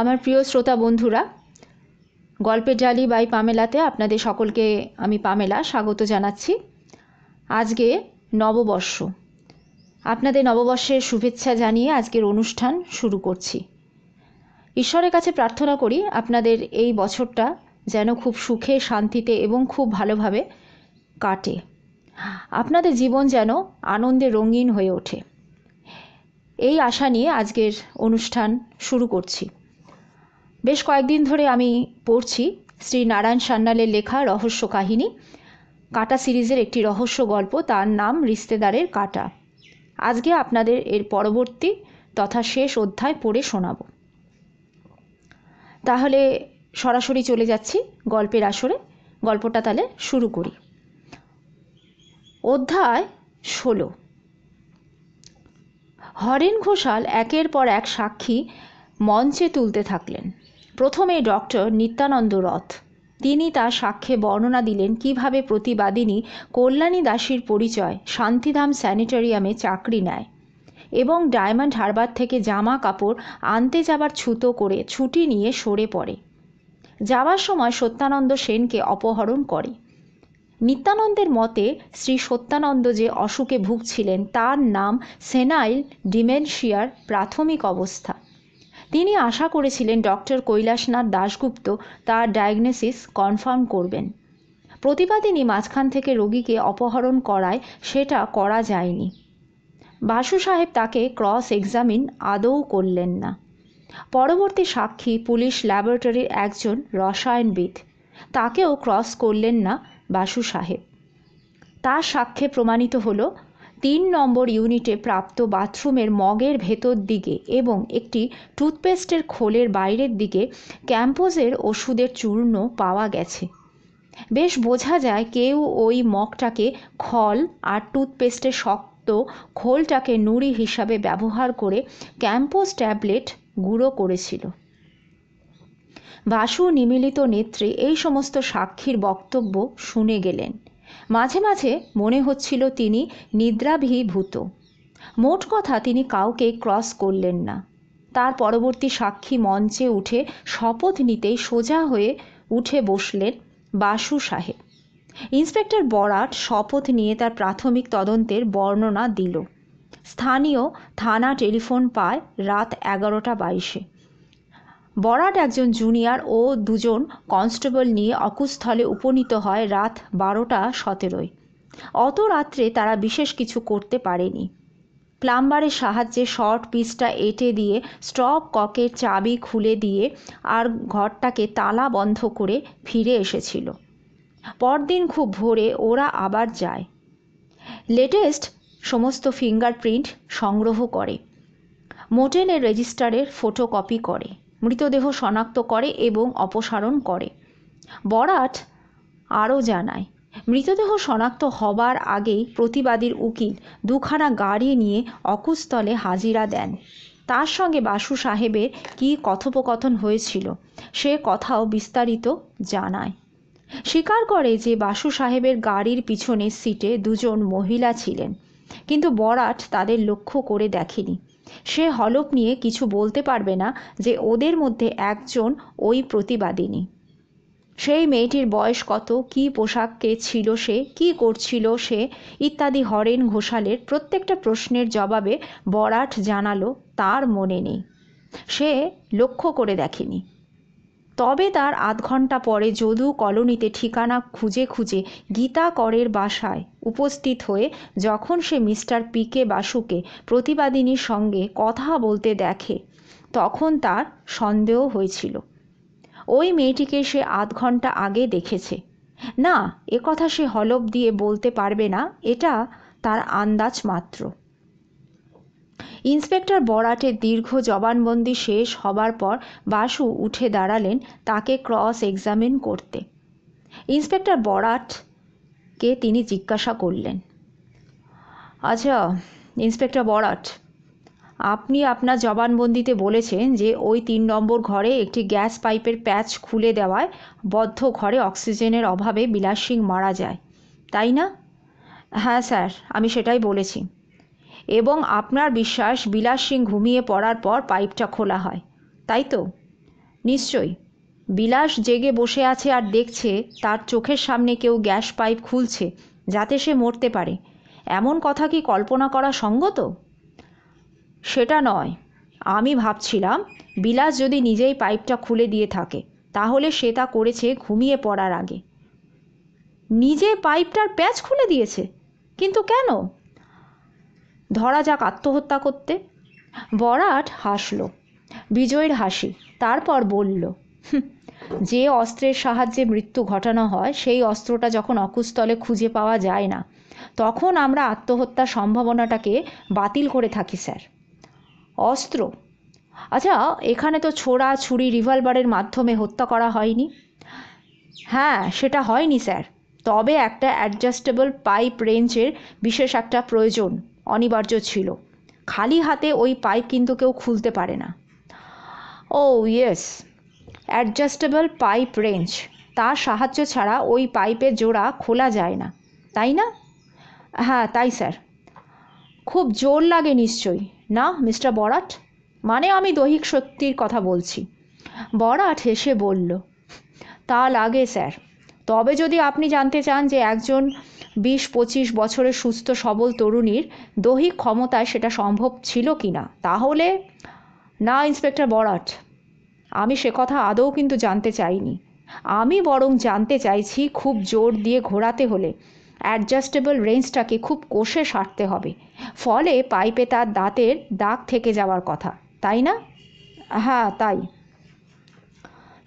আমার প্রিয় শ্রোতা বন্ধুরা গল্পের জালি বাই পামেলাতে আপনাদের সকলকে আমি পামেলা স্বাগত জানাচ্ছি আজকে নববর্ষ আপনাদের নববর্ষের শুভেচ্ছা জানিয়ে আজকের অনুষ্ঠান শুরু করছি ঈশ্বরের কাছে প্রার্থনা করি আপনাদের এই বছরটা যেন খুব সুখে শান্তিতে এবং খুব ভালোভাবে কাটে আপনাদের জীবন যেন আনন্দে রঙিন হয়ে ওঠে এই আশা নিয়ে আজকের অনুষ্ঠান শুরু করছি বেশ কয়েকদিন ধরে আমি পড়ছি শ্রী নারায়ণ সান্যালের লেখা রহস্য কাহিনী কাটা সিরিজের একটি রহস্য গল্প তার নাম রিস্তেদারের কাটা আজকে আপনাদের এর পরবর্তী তথা শেষ অধ্যায় পড়ে শোনাব তাহলে সরাসরি চলে যাচ্ছি গল্পের আসরে গল্পটা তাহলে শুরু করি অধ্যায় ষোলো হরেন ঘোষাল একের পর এক সাক্ষী মঞ্চে তুলতে থাকলেন প্রথমে ডক্টর নিত্যানন্দ রথ তিনি তার সাক্ষ্যে বর্ণনা দিলেন কিভাবে প্রতিবাদিনী কল্যাণী দাসীর পরিচয় শান্তিধাম স্যানিটোরিয়ামে চাকরি নেয় এবং ডায়মন্ড হারবার থেকে জামা কাপড় আনতে যাবার ছুতো করে ছুটি নিয়ে সরে পড়ে যাওয়ার সময় সত্যানন্দ সেনকে অপহরণ করে নিত্যানন্দের মতে শ্রী সত্যানন্দ যে অসুখে ভুগছিলেন তার নাম সেনাইল ডিমেনশিয়ার প্রাথমিক অবস্থা তিনি আশা করেছিলেন ডক্টর কৈলাসনাথ দাশগুপ্ত তার ডায়াগনোসিস কনফার্ম করবেন প্রতিবাদিনী মাঝখান থেকে রোগীকে অপহরণ করায় সেটা করা যায়নি বাসু সাহেব তাকে ক্রস এক্সামিন আদৌ করলেন না পরবর্তী সাক্ষী পুলিশ ল্যাবরেটরির একজন রসায়নবিদ তাকেও ক্রস করলেন না বাসু সাহেব তার সাক্ষ্যে প্রমাণিত হলো তিন নম্বর ইউনিটে প্রাপ্ত বাথরুমের মগের ভেতর দিকে এবং একটি টুথপেস্টের খোলের বাইরের দিকে ক্যাম্পোজের ওষুধের চূর্ণ পাওয়া গেছে বেশ বোঝা যায় কেউ ওই মগটাকে খল আর টুথপেস্টের শক্ত খোলটাকে নুড়ি হিসাবে ব্যবহার করে ক্যাম্পোজ ট্যাবলেট গুঁড়ো করেছিল বাসু নিমিলিত নেত্রে এই সমস্ত সাক্ষীর বক্তব্য শুনে গেলেন মাঝে মাঝে মনে হচ্ছিল তিনি নিদ্রাভিভূত মোট কথা তিনি কাউকে ক্রস করলেন না তার পরবর্তী সাক্ষী মঞ্চে উঠে শপথ নিতেই সোজা হয়ে উঠে বসলেন বাসু সাহেব ইন্সপেক্টর বরাট শপথ নিয়ে তার প্রাথমিক তদন্তের বর্ণনা দিল স্থানীয় থানা টেলিফোন পায় রাত এগারোটা বাইশে বরাট একজন জুনিয়র ও দুজন কনস্টেবল নিয়ে অকুস্থলে উপনীত হয় রাত বারোটা সতেরোয় অত রাত্রে তারা বিশেষ কিছু করতে পারেনি প্লাম্বারের সাহায্যে শর্ট পিচটা এঁটে দিয়ে স্টপ ককের চাবি খুলে দিয়ে আর ঘরটাকে তালা বন্ধ করে ফিরে এসেছিল পরদিন খুব ভোরে ওরা আবার যায় লেটেস্ট সমস্ত ফিঙ্গারপ্রিন্ট সংগ্রহ করে মোটেনের রেজিস্টারের ফটোকপি করে মৃতদেহ শনাক্ত করে এবং অপসারণ করে বরাট আরও জানায় মৃতদেহ শনাক্ত হবার আগেই প্রতিবাদীর উকিল দুখানা গাড়ি নিয়ে অকুস্থলে হাজিরা দেন তার সঙ্গে বাসু সাহেবের কী কথোপকথন হয়েছিল সে কথাও বিস্তারিত জানায় স্বীকার করে যে বাসু সাহেবের গাড়ির পিছনের সিটে দুজন মহিলা ছিলেন কিন্তু বরাট তাদের লক্ষ্য করে দেখেনি সে হলপ নিয়ে কিছু বলতে পারবে না যে ওদের মধ্যে একজন ওই প্রতিবাদিনী সেই মেয়েটির বয়স কত কি পোশাক কে ছিল সে কি করছিল সে ইত্যাদি হরেন ঘোষালের প্রত্যেকটা প্রশ্নের জবাবে বরাট জানালো তার মনে নেই সে লক্ষ্য করে দেখেনি তবে তার আধ ঘণ্টা পরে যদু কলোনিতে ঠিকানা খুঁজে গীতা করের বাসায় উপস্থিত হয়ে যখন সে মিস্টার পিকে বাসুকে প্রতিবাদিনীর সঙ্গে কথা বলতে দেখে তখন তার সন্দেহ হয়েছিল ওই মেয়েটিকে সে আধ ঘন্টা আগে দেখেছে না এ কথা সে হলপ দিয়ে বলতে পারবে না এটা তার আন্দাজ মাত্র ইন্সপেক্টর বরাটের দীর্ঘ জবানবন্দি শেষ হবার পর বাসু উঠে দাঁড়ালেন তাকে ক্রস এক্সামিন করতে ইন্সপেক্টর বরাটকে তিনি জিজ্ঞাসা করলেন আচ্ছা ইন্সপেক্টর বরাট আপনি আপনার জবানবন্দিতে বলেছেন যে ওই তিন নম্বর ঘরে একটি গ্যাস পাইপের প্যাচ খুলে দেওয়ায় বদ্ধ ঘরে অক্সিজেনের অভাবে বিলাস সিং মারা যায় তাই না হ্যাঁ স্যার আমি সেটাই বলেছি এবং আপনার বিশ্বাস বিলাস সিং ঘুমিয়ে পড়ার পর পাইপটা খোলা হয় তাই তো নিশ্চয় বিলাস জেগে বসে আছে আর দেখছে তার চোখের সামনে কেউ গ্যাস পাইপ খুলছে যাতে সে মরতে পারে এমন কথা কি কল্পনা করা সঙ্গত সেটা নয় আমি ভাবছিলাম বিলাস যদি নিজেই পাইপটা খুলে দিয়ে থাকে তাহলে সে তা করেছে ঘুমিয়ে পড়ার আগে নিজে পাইপটার প্যাচ খুলে দিয়েছে কিন্তু কেন ধরা যাক আত্মহত্যা করতে বরাট হাসল বিজয়ের হাসি তারপর বলল যে অস্ত্রের সাহায্যে মৃত্যু ঘটানো হয় সেই অস্ত্রটা যখন অকুস্থলে খুঁজে পাওয়া যায় না তখন আমরা আত্মহত্যার সম্ভাবনাটাকে বাতিল করে থাকি স্যার অস্ত্র আচ্ছা এখানে তো ছোড়া ছুরি রিভলভারের মাধ্যমে হত্যা করা হয়নি হ্যাঁ সেটা হয়নি স্যার তবে একটা অ্যাডজাস্টেবল পাইপ রেঞ্জের বিশেষ একটা প্রয়োজন অনিবার্য ছিল খালি হাতে ওই পাইপ কিন্তু কেউ খুলতে পারে না oh yes adjustable pipe wrench তার সাহায্য ছাড়া ওই পাইপের জোড়া খোলা যায় না তাই না হ্যাঁ তাই স্যার খুব জোর লাগে নিশ্চয়ই না মিস্টার বরাট মানে আমি দৈহিক শক্তির কথা বলছি বরাট হেসে বলল তা লাগে স্যার তবে যদি আপনি জানতে চান যে একজন বিশ পঁচিশ বছরের সুস্থ সবল তরুণীর দৈহিক ক্ষমতায় সেটা সম্ভব ছিল কি না তাহলে না ইন্সপেক্টর বরাট আমি সে কথা আদৌ কিন্তু জানতে চাইনি আমি বরং জানতে চাইছি খুব জোর দিয়ে ঘোরাতে হলে অ্যাডজাস্টেবল রেঞ্জটাকে খুব কষে সারতে হবে ফলে পাইপে তার দাঁতের দাগ থেকে যাওয়ার কথা তাই না হ্যাঁ তাই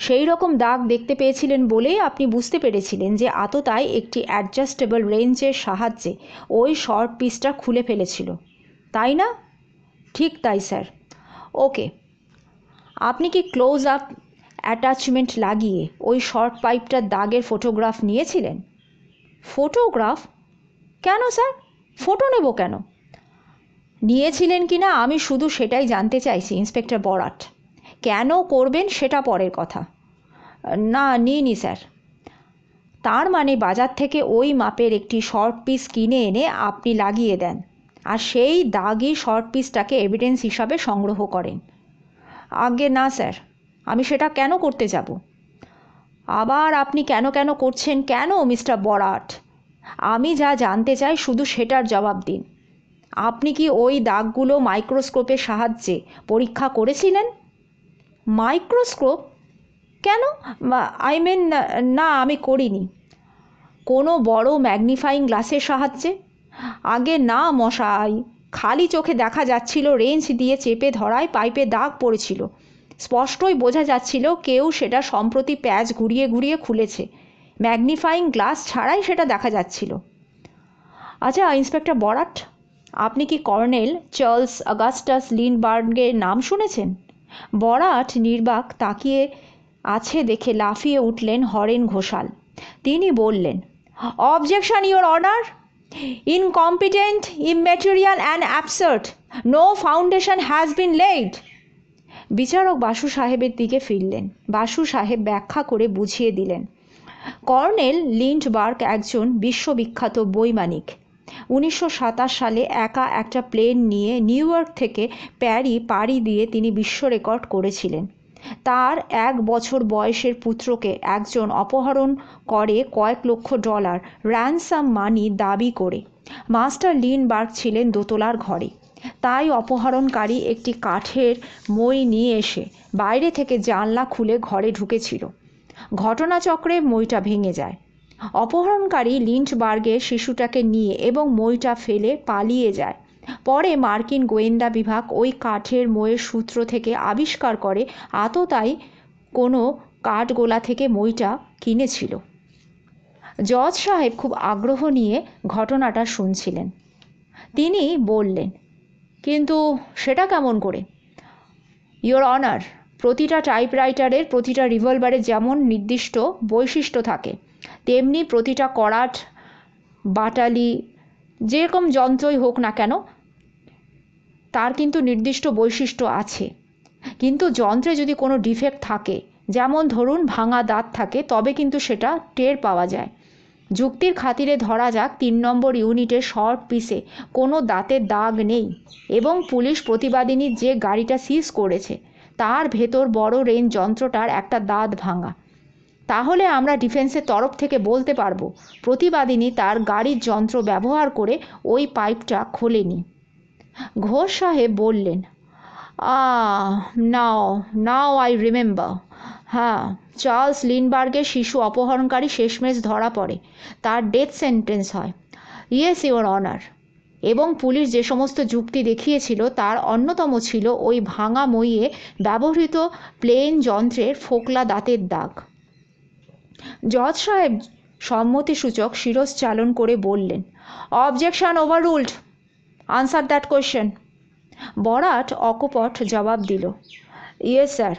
সেই রকম দাগ দেখতে পেয়েছিলেন বলে আপনি বুঝতে পেরেছিলেন যে আততায় একটি অ্যাডজাস্টেবল রেঞ্জের সাহায্যে ওই শর্ট পিসটা খুলে ফেলেছিল তাই না ঠিক তাই স্যার ওকে আপনি কি ক্লোজ আপ অ্যাটাচমেন্ট লাগিয়ে ওই শর্ট পাইপটার দাগের ফটোগ্রাফ নিয়েছিলেন ফটোগ্রাফ কেন স্যার ফটো নেব কেন নিয়েছিলেন কি না আমি শুধু সেটাই জানতে চাইছি ইন্সপেক্টর বরাট কেন করবেন সেটা পরের কথা না নিইনি স্যার তার মানে বাজার থেকে ওই মাপের একটি শর্ট পিস কিনে এনে আপনি লাগিয়ে দেন আর সেই দাগই শর্ট পিসটাকে এভিডেন্স হিসাবে সংগ্রহ করেন আগে না স্যার আমি সেটা কেন করতে যাব আবার আপনি কেন কেন করছেন কেন মিস্টার বরাট আমি যা জানতে চাই শুধু সেটার জবাব দিন আপনি কি ওই দাগগুলো মাইক্রোস্কোপের সাহায্যে পরীক্ষা করেছিলেন মাইক্রোস্কোপ কেন আই মিন না আমি করিনি কোনো বড় ম্যাগনিফাইং গ্লাসের সাহায্যে আগে না মশাই খালি চোখে দেখা যাচ্ছিল রেঞ্জ দিয়ে চেপে ধরায় পাইপে দাগ পড়েছিল স্পষ্টই বোঝা যাচ্ছিল কেউ সেটা সম্প্রতি প্যাচ ঘুরিয়ে ঘুরিয়ে খুলেছে ম্যাগনিফাইং গ্লাস ছাড়াই সেটা দেখা যাচ্ছিল আচ্ছা ইন্সপেক্টর বরাট আপনি কি কর্নেল চার্লস আগাস্টাস লিনবার্গের নাম শুনেছেন বরাট নির্বাক তাকিয়ে আছে দেখে লাফিয়ে উঠলেন হরেন ঘোষাল তিনি বললেন objection your order incompetent immaterial and absurd no foundation has been laid বিচারক বাসু সাহেবের দিকে ফিরলেন বাসু সাহেব ব্যাখ্যা করে বুঝিয়ে দিলেন কর্নেল লিন্ডবার্গ একজন বিশ্ববিখ্যাত বৈমানিক উনিশশো সালে একা একটা প্লেন নিয়ে নিউ ইয়র্ক থেকে প্যারি পাড়ি দিয়ে তিনি বিশ্ব রেকর্ড করেছিলেন তার এক বছর বয়সের পুত্রকে একজন অপহরণ করে কয়েক লক্ষ ডলার র্যানসাম মানি দাবি করে মাস্টার লিনবার্গ ছিলেন দোতলার ঘরে তাই অপহরণকারী একটি কাঠের মই নিয়ে এসে বাইরে থেকে জানলা খুলে ঘরে ঢুকেছিল ঘটনাচক্রে মইটা ভেঙে যায় অপহরণকারী লিন্টবার্গের শিশুটাকে নিয়ে এবং মইটা ফেলে পালিয়ে যায় পরে মার্কিন গোয়েন্দা বিভাগ ওই কাঠের মইয়ের সূত্র থেকে আবিষ্কার করে আততাই কোনো কাঠগোলা থেকে মইটা কিনেছিল জজ সাহেব খুব আগ্রহ নিয়ে ঘটনাটা শুনছিলেন তিনি বললেন কিন্তু সেটা কেমন করে ইয়োর অনার প্রতিটা টাইপরাইটারের প্রতিটা রিভলভারের যেমন নির্দিষ্ট বৈশিষ্ট্য থাকে তেমনি প্রতিটা করাট বাটালি যেরকম যন্ত্রই হোক না কেন তার কিন্তু নির্দিষ্ট বৈশিষ্ট্য আছে কিন্তু যন্ত্রে যদি কোনো ডিফেক্ট থাকে যেমন ধরুন ভাঙা দাঁত থাকে তবে কিন্তু সেটা টের পাওয়া যায় যুক্তির খাতিরে ধরা যাক তিন নম্বর ইউনিটের শর্ট পিসে কোনো দাঁতের দাগ নেই এবং পুলিশ প্রতিবাদিনী যে গাড়িটা সিজ করেছে তার ভেতর বড় রেঞ্জ যন্ত্রটার একটা দাঁত ভাঙা তাহলে আমরা ডিফেন্সের তরফ থেকে বলতে পারবো প্রতিবাদিনী তার গাড়ির যন্ত্র ব্যবহার করে ওই পাইপটা খোলেনি ঘোষ সাহেব বললেন নাও নাও আই রিমেম্বার হ্যাঁ চার্লস লিনবার্গের শিশু অপহরণকারী শেষমেশ ধরা পড়ে তার ডেথ সেন্টেন্স হয় ইয়েস ইওর অনার এবং পুলিশ যে সমস্ত যুক্তি দেখিয়েছিল তার অন্যতম ছিল ওই ভাঙা মইয়ে ব্যবহৃত প্লেন যন্ত্রের ফোকলা দাঁতের দাগ জজ সাহেব সম্মতিসূচক চালন করে বললেন objection overruled answer that question Barat অকপট জবাব দিল ইয়েস স্যার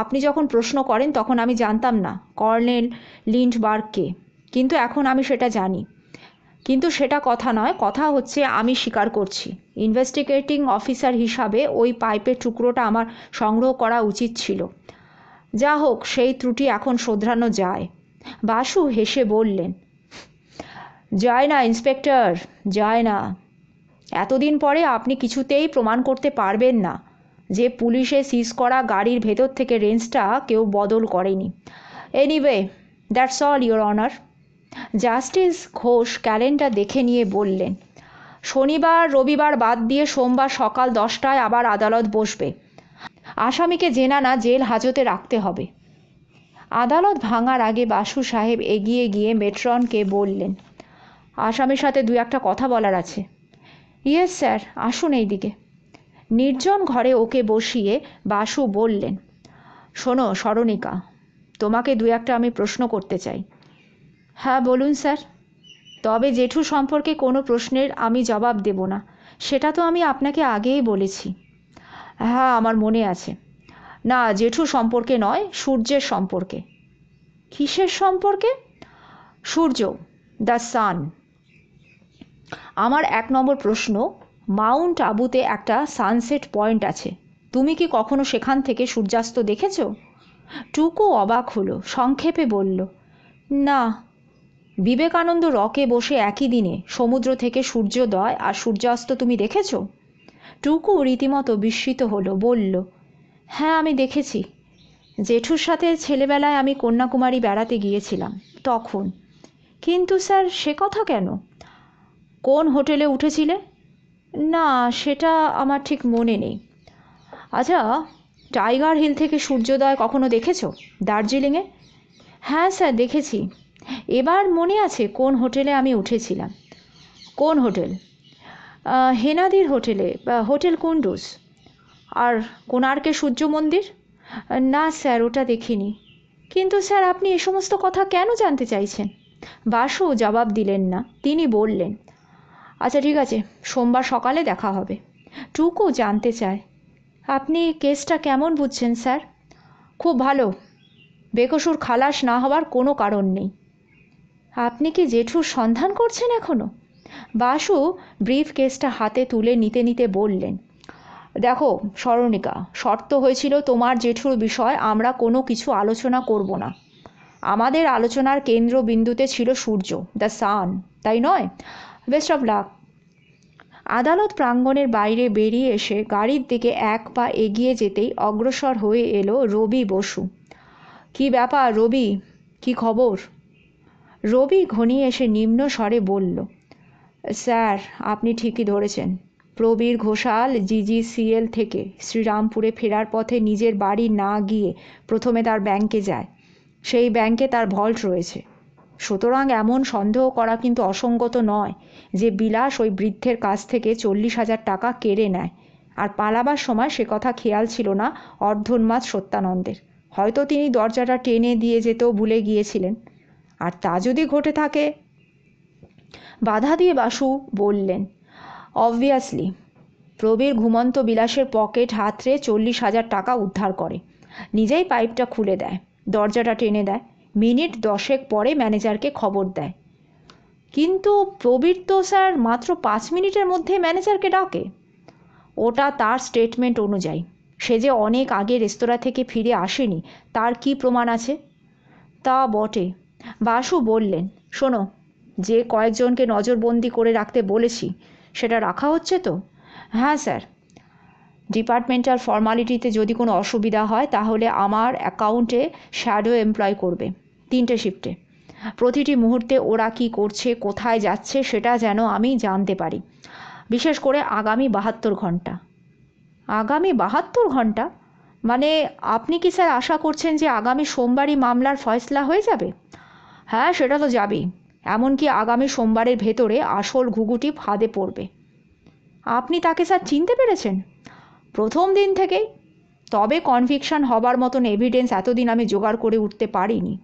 আপনি যখন প্রশ্ন করেন তখন আমি জানতাম না কর্নেল লিন্ডবার্গকে কিন্তু এখন আমি সেটা জানি কিন্তু সেটা কথা নয় কথা হচ্ছে আমি স্বীকার করছি ইনভেস্টিগেটিং অফিসার হিসাবে ওই পাইপের টুকরোটা আমার সংগ্রহ করা উচিত ছিল যা হোক সেই ত্রুটি এখন শোধরানো যায় বাসু হেসে বললেন যায় না ইন্সপেক্টর যায় না এতদিন পরে আপনি কিছুতেই প্রমাণ করতে পারবেন না যে পুলিশে সিজ করা গাড়ির ভেতর থেকে রেঞ্জটা কেউ বদল করেনি anyway that's all your honour justice Ghosh calendar দেখে নিয়ে বললেন শনিবার রবিবার বাদ দিয়ে সোমবার সকাল দশটায় আবার আদালত বসবে আসামিকে জেনা না জেল হাজতে রাখতে হবে আদালত ভাঙার আগে বাসু সাহেব এগিয়ে গিয়ে মেট্রনকে বললেন আসামির সাথে দু একটা কথা বলার আছে ইয়েস স্যার আসুন এই দিকে নির্জন ঘরে ওকে বসিয়ে বাসু বললেন শোনো স্মরণিকা তোমাকে দু একটা আমি প্রশ্ন করতে চাই হ্যাঁ বলুন স্যার তবে জেঠু সম্পর্কে কোনো প্রশ্নের আমি জবাব দেব না সেটা তো আমি আপনাকে আগেই বলেছি হ্যাঁ আমার মনে আছে না জেঠু সম্পর্কে নয় সূর্যের সম্পর্কে কিসের সম্পর্কে সূর্য দ্য সান আমার এক নম্বর প্রশ্ন মাউন্ট আবুতে একটা সানসেট পয়েন্ট আছে তুমি কি কখনো সেখান থেকে সূর্যাস্ত দেখেছ টুকু অবাক হলো সংক্ষেপে বলল না বিবেকানন্দ রকে বসে একই দিনে সমুদ্র থেকে সূর্যোদয় আর সূর্যাস্ত তুমি দেখেছ টুকু রীতিমতো বিস্মিত হলো বলল হ্যাঁ আমি দেখেছি জেঠুর সাথে ছেলেবেলায় আমি কন্যাকুমারী বেড়াতে গিয়েছিলাম তখন কিন্তু স্যার সে কথা কেন কোন হোটেলে উঠেছিলে না সেটা আমার ঠিক মনে নেই আচ্ছা টাইগার হিল থেকে সূর্যোদয় কখনো দেখেছ দার্জিলিংয়ে হ্যাঁ স্যার দেখেছি এবার মনে আছে কোন হোটেলে আমি উঠেছিলাম কোন হোটেল হেনাদির হোটেলে হোটেল কুন্ডুস আর কোণার্কে সূর্য মন্দির না স্যার ওটা দেখিনি কিন্তু স্যার আপনি এ সমস্ত কথা কেন জানতে চাইছেন বাসু জবাব দিলেন না তিনি বললেন আচ্ছা ঠিক আছে সোমবার সকালে দেখা হবে টুকু জানতে চায় আপনি কেসটা কেমন বুঝছেন স্যার খুব ভালো বেকসুর খালাস না হওয়ার কোনো কারণ নেই আপনি কি জেঠুর সন্ধান করছেন এখনও বাসু ব্রিফ কেসটা হাতে তুলে নিতে নিতে বললেন দেখো স্মরণিকা শর্ত হয়েছিল তোমার জেঠুর বিষয় আমরা কোনো কিছু আলোচনা করব না আমাদের আলোচনার কেন্দ্রবিন্দুতে ছিল সূর্য দ্য সান তাই নয় বেস্ট অফ লাক আদালত প্রাঙ্গণের বাইরে বেরিয়ে এসে গাড়ির দিকে এক পা এগিয়ে যেতেই অগ্রসর হয়ে এলো রবি বসু কি ব্যাপার রবি কি খবর রবি ঘনিয়ে এসে নিম্ন স্বরে বলল স্যার আপনি ঠিকই ধরেছেন প্রবীর ঘোষাল জিজিসিএল থেকে শ্রীরামপুরে ফেরার পথে নিজের বাড়ি না গিয়ে প্রথমে তার ব্যাংকে যায় সেই ব্যাংকে তার ভল্ট রয়েছে সুতরাং এমন সন্দেহ করা কিন্তু অসঙ্গত নয় যে বিলাস ওই বৃদ্ধের কাছ থেকে চল্লিশ হাজার টাকা কেড়ে নেয় আর পালাবার সময় সে কথা খেয়াল ছিল না অর্ধোন্মাদ সত্যানন্দের হয়তো তিনি দরজাটা টেনে দিয়ে যেতেও ভুলে গিয়েছিলেন আর তা যদি ঘটে থাকে বাধা দিয়ে বাসু বললেন অবভিয়াসলি প্রবীর ঘুমন্ত বিলাসের পকেট হাতরে চল্লিশ হাজার টাকা উদ্ধার করে নিজেই পাইপটা খুলে দেয় দরজাটা টেনে দেয় মিনিট দশেক পরে ম্যানেজারকে খবর দেয় কিন্তু প্রবীর তো স্যার মাত্র পাঁচ মিনিটের মধ্যে ম্যানেজারকে ডাকে ওটা তার স্টেটমেন্ট অনুযায়ী সে যে অনেক আগে রেস্তোরাঁ থেকে ফিরে আসেনি তার কি প্রমাণ আছে তা বটে বাসু বললেন শোনো যে কয়েকজনকে নজরবন্দি করে রাখতে বলেছি সেটা রাখা হচ্ছে তো হ্যাঁ স্যার ডিপার্টমেন্টাল ফর্মালিটিতে যদি কোনো অসুবিধা হয় তাহলে আমার অ্যাকাউন্টে শ্যাডো এমপ্লয় করবে তিনটে শিফটে প্রতিটি মুহূর্তে ওরা কি করছে কোথায় যাচ্ছে সেটা যেন আমি জানতে পারি বিশেষ করে আগামী বাহাত্তর ঘন্টা আগামী বাহাত্তর ঘন্টা মানে আপনি কি স্যার আশা করছেন যে আগামী সোমবারই মামলার ফয়সলা হয়ে যাবে হ্যাঁ সেটা তো যাবেই এমনকি আগামী সোমবারের ভেতরে আসল ঘুঘুটি ফাঁদে পড়বে আপনি তাকে স্যার চিনতে পেরেছেন প্রথম দিন থেকেই তবে কনভিকশন হবার মতন এভিডেন্স এতদিন আমি জোগাড় করে উঠতে পারিনি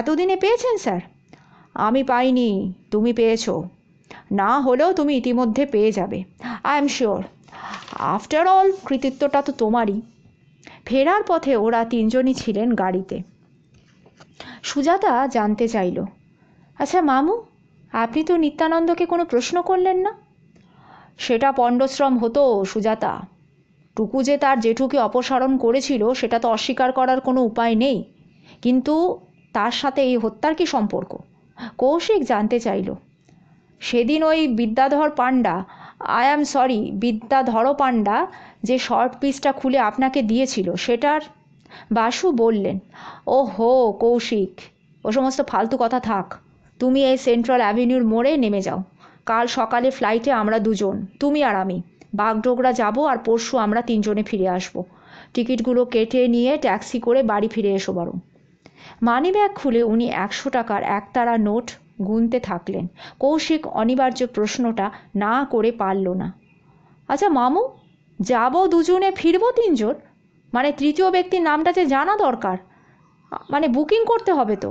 এতদিনে পেয়েছেন স্যার আমি পাইনি তুমি পেয়েছ না হলেও তুমি ইতিমধ্যে পেয়ে যাবে I am sure after all কৃতিত্বটা তো তোমারই ফেরার পথে ওরা তিনজনই ছিলেন গাড়িতে সুজাতা জানতে চাইল আচ্ছা মামু আপনি তো নিত্যানন্দকে কোনো প্রশ্ন করলেন না সেটা পণ্ডশ্রম হতো সুজাতা টুকু যে তার জেঠুকে অপসারণ করেছিল সেটা তো অস্বীকার করার কোনো উপায় নেই কিন্তু তার সাথে এই হত্যার কি সম্পর্ক কৌশিক জানতে চাইল সেদিন ওই বিদ্যাধর পাণ্ডা আই অ্যাম সরি বিদ্যাধর পাণ্ডা যে শর্ট পিসটা খুলে আপনাকে দিয়েছিল সেটার বাসু বললেন ও হো কৌশিক ও সমস্ত ফালতু কথা থাক তুমি এই সেন্ট্রাল অ্যাভিনিউর মোড়ে নেমে যাও কাল সকালে ফ্লাইটে আমরা দুজন তুমি আর আমি বাগডোগরা যাব আর পরশু আমরা তিনজনে ফিরে আসব টিকিটগুলো কেটে নিয়ে ট্যাক্সি করে বাড়ি ফিরে এসো বরং মানি ব্যাগ খুলে উনি একশো টাকার একতারা নোট গুনতে থাকলেন কৌশিক অনিবার্য প্রশ্নটা না করে পারল না আচ্ছা মামু যাব দুজনে ফিরবো তিনজন মানে তৃতীয় ব্যক্তির নামটা যে জানা দরকার মানে বুকিং করতে হবে তো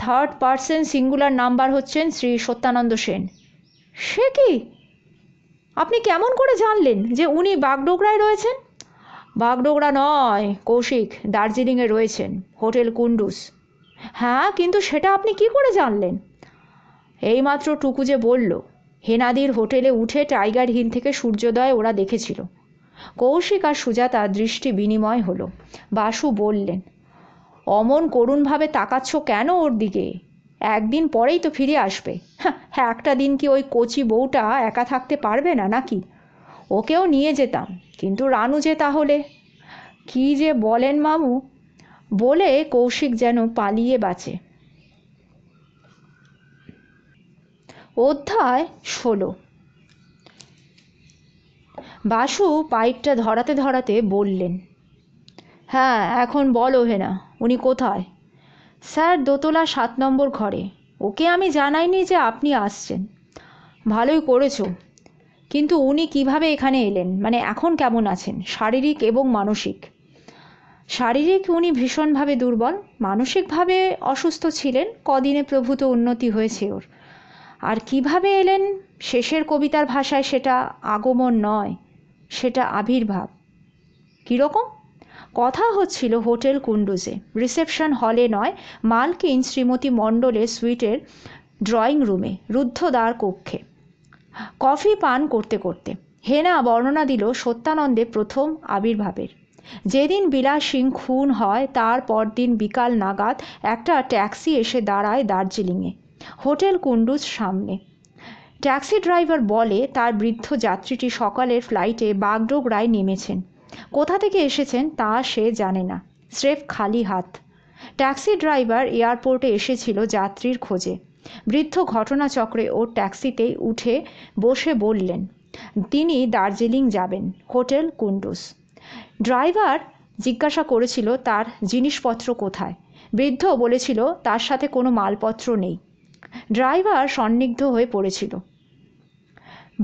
থার্ড পার্সন সিঙ্গুলার নাম্বার হচ্ছেন শ্রী সত্যানন্দ সেন সে কি আপনি কেমন করে জানলেন যে উনি বাগডোগরায় রয়েছেন বাগডোগরা নয় কৌশিক দার্জিলিংয়ে রয়েছেন হোটেল কুন্ডুস হ্যাঁ কিন্তু সেটা আপনি কি করে জানলেন এইমাত্র টুকু যে বলল হেনাদির হোটেলে উঠে টাইগার হিল থেকে সূর্যোদয় ওরা দেখেছিল কৌশিক আর সুজাতা দৃষ্টি বিনিময় হলো বাসু বললেন অমন করুণভাবে তাকাচ্ছ কেন ওর দিকে একদিন পরেই তো ফিরে আসবে হ্যাঁ একটা দিন কি ওই কচি বউটা একা থাকতে পারবে না নাকি ওকেও নিয়ে যেতাম কিন্তু রানু যে তাহলে কি যে বলেন মামু বলে কৌশিক যেন পালিয়ে বাঁচে অধ্যায় ষোলো বাসু পাইপটা ধরাতে ধরাতে বললেন হ্যাঁ এখন বলো হেনা উনি কোথায় স্যার দোতলা সাত নম্বর ঘরে ওকে আমি জানাইনি যে আপনি আসছেন ভালোই করেছো কিন্তু উনি কিভাবে এখানে এলেন মানে এখন কেমন আছেন শারীরিক এবং মানসিক শারীরিক উনি ভীষণভাবে দুর্বল মানসিকভাবে অসুস্থ ছিলেন কদিনে প্রভূত উন্নতি হয়েছে ওর আর কিভাবে এলেন শেষের কবিতার ভাষায় সেটা আগমন নয় সেটা আবির্ভাব কীরকম কথা হচ্ছিল হোটেল কুন্ডুজে রিসেপশন হলে নয় মালকিন শ্রীমতী মণ্ডলের সুইটের ড্রয়িং রুমে রুদ্ধদ্বার কক্ষে কফি পান করতে করতে হেনা বর্ণনা দিল সত্যানন্দে প্রথম আবির্ভাবের যেদিন বিলাস সিং খুন হয় তার পরদিন বিকাল নাগাদ একটা ট্যাক্সি এসে দাঁড়ায় দার্জিলিংয়ে হোটেল কুন্ডুজ সামনে ট্যাক্সি ড্রাইভার বলে তার বৃদ্ধ যাত্রীটি সকালের ফ্লাইটে বাগডোগরায় নেমেছেন কোথা থেকে এসেছেন তা সে জানে না স্রেফ খালি হাত ট্যাক্সি ড্রাইভার এয়ারপোর্টে এসেছিল যাত্রীর খোঁজে বৃদ্ধ ঘটনাচক্রে ও ট্যাক্সিতেই উঠে বসে বললেন তিনি দার্জিলিং যাবেন হোটেল কুন্ডুস ড্রাইভার জিজ্ঞাসা করেছিল তার জিনিসপত্র কোথায় বৃদ্ধ বলেছিল তার সাথে কোনো মালপত্র নেই ড্রাইভার সন্নিগ্ধ হয়ে পড়েছিল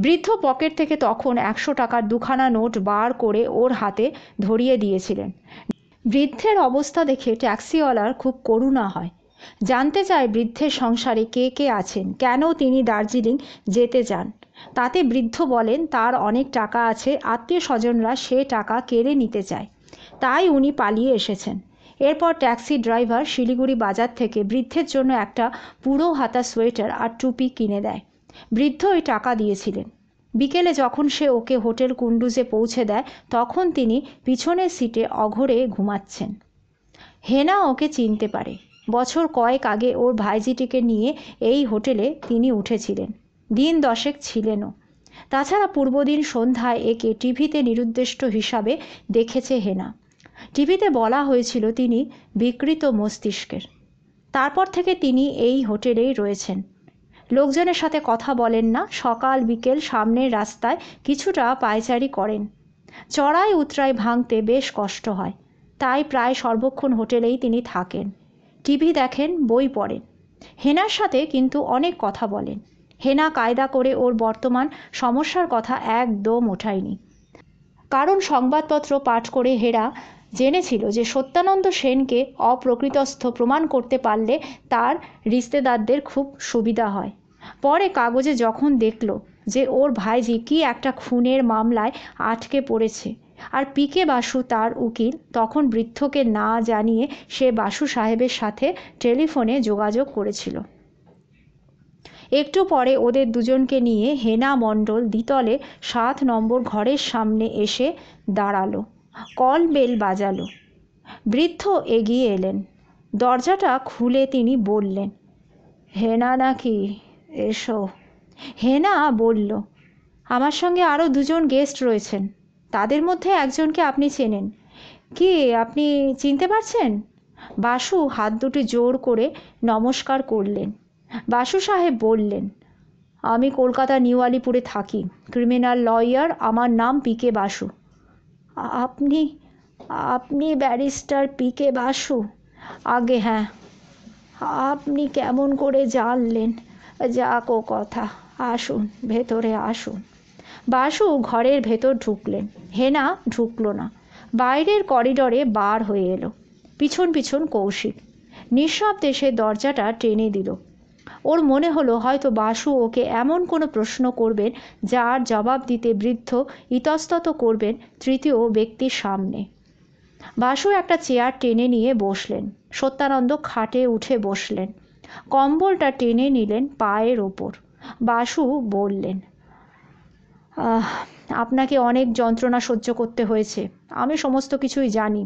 বৃদ্ধ পকেট থেকে তখন একশো টাকার দুখানা নোট বার করে ওর হাতে ধরিয়ে দিয়েছিলেন বৃদ্ধের অবস্থা দেখে ট্যাক্সিওয়ালার খুব করুণা হয় জানতে চায় বৃদ্ধের সংসারে কে কে আছেন কেন তিনি দার্জিলিং যেতে চান তাতে বৃদ্ধ বলেন তার অনেক টাকা আছে আত্মীয় স্বজনরা সে টাকা কেড়ে নিতে চায় তাই উনি পালিয়ে এসেছেন এরপর ট্যাক্সি ড্রাইভার শিলিগুড়ি বাজার থেকে বৃদ্ধের জন্য একটা পুরো হাতা সোয়েটার আর টুপি কিনে দেয় বৃদ্ধ ওই টাকা দিয়েছিলেন বিকেলে যখন সে ওকে হোটেল কুন্ডুজে পৌঁছে দেয় তখন তিনি পিছনের সিটে অঘরে ঘুমাচ্ছেন হেনা ওকে চিনতে পারে বছর কয়েক আগে ওর ভাইজিটিকে নিয়ে এই হোটেলে তিনি উঠেছিলেন দিন দশেক ছিলেনও তাছাড়া পূর্বদিন সন্ধ্যায় একে টিভিতে নিরুদ্দেষ্ট হিসাবে দেখেছে হেনা টিভিতে বলা হয়েছিল তিনি বিকৃত মস্তিষ্কের তারপর থেকে তিনি এই হোটেলেই রয়েছেন লোকজনের সাথে কথা বলেন না সকাল বিকেল সামনের রাস্তায় কিছুটা পায়চারি করেন চড়াই উতরাই ভাঙতে বেশ কষ্ট হয় তাই প্রায় সর্বক্ষণ হোটেলেই তিনি থাকেন টিভি দেখেন বই পড়েন হেনার সাথে কিন্তু অনেক কথা বলেন হেনা কায়দা করে ওর বর্তমান সমস্যার কথা একদম ওঠায়নি কারণ সংবাদপত্র পাঠ করে হেরা জেনেছিল যে সত্যানন্দ সেনকে অপ্রকৃতস্থ প্রমাণ করতে পারলে তার রিস্তেদারদের খুব সুবিধা হয় পরে কাগজে যখন দেখল যে ওর ভাইজি কি একটা খুনের মামলায় আটকে পড়েছে আর পিকে বাসু তার উকিল তখন বৃদ্ধকে না জানিয়ে সে বাসু সাহেবের সাথে টেলিফোনে যোগাযোগ করেছিল একটু পরে ওদের দুজনকে নিয়ে হেনা মণ্ডল দ্বিতলে সাত নম্বর ঘরের সামনে এসে দাঁড়ালো কল বেল বাজালো বৃদ্ধ এগিয়ে এলেন দরজাটা খুলে তিনি বললেন হেনা নাকি এসো হেনা বলল আমার সঙ্গে আরও দুজন গেস্ট রয়েছেন তাদের মধ্যে একজনকে আপনি চেনেন কি আপনি চিনতে পারছেন বাসু হাত দুটি জোর করে নমস্কার করলেন বাসু সাহেব বললেন আমি কলকাতা নিউ আলিপুরে থাকি ক্রিমিনাল লয়ার আমার নাম পি কে বাসু আপনি আপনি ব্যারিস্টার পি কে বাসু আগে হ্যাঁ আপনি কেমন করে জানলেন যাক ও কথা আসুন ভেতরে আসুন বাসু ঘরের ভেতর ঢুকলেন হেনা ঢুকল না বাইরের করিডরে বার হয়ে এলো পিছন পিছন কৌশিক নিঃশব্দে সে দরজাটা টেনে দিল ওর মনে হলো হয়তো বাসু ওকে এমন কোনো প্রশ্ন করবেন যার জবাব দিতে বৃদ্ধ ইতস্তত করবেন তৃতীয় ব্যক্তির সামনে বাসু একটা চেয়ার টেনে নিয়ে বসলেন সত্যানন্দ খাটে উঠে বসলেন কম্বলটা টেনে নিলেন পায়ের ওপর বাসু বললেন আপনাকে অনেক যন্ত্রণা সহ্য করতে হয়েছে আমি সমস্ত কিছুই জানি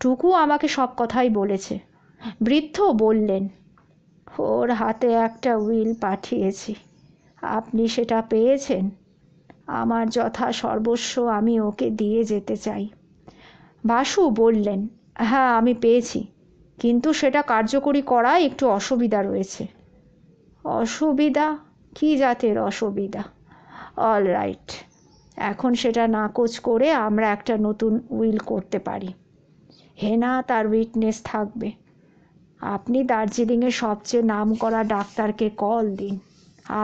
টুকু আমাকে সব কথাই বলেছে বৃদ্ধ বললেন ওর হাতে একটা উইল পাঠিয়েছি আপনি সেটা পেয়েছেন আমার যথা সর্বস্ব আমি ওকে দিয়ে যেতে চাই বাসু বললেন হ্যাঁ আমি পেয়েছি কিন্তু সেটা কার্যকরী করা একটু অসুবিধা রয়েছে অসুবিধা কী জাতের অসুবিধা অল রাইট এখন সেটা নাকচ করে আমরা একটা নতুন উইল করতে পারি হেনা তার উইটনেস থাকবে আপনি দার্জিলিংয়ের সবচেয়ে নাম করা ডাক্তারকে কল দিন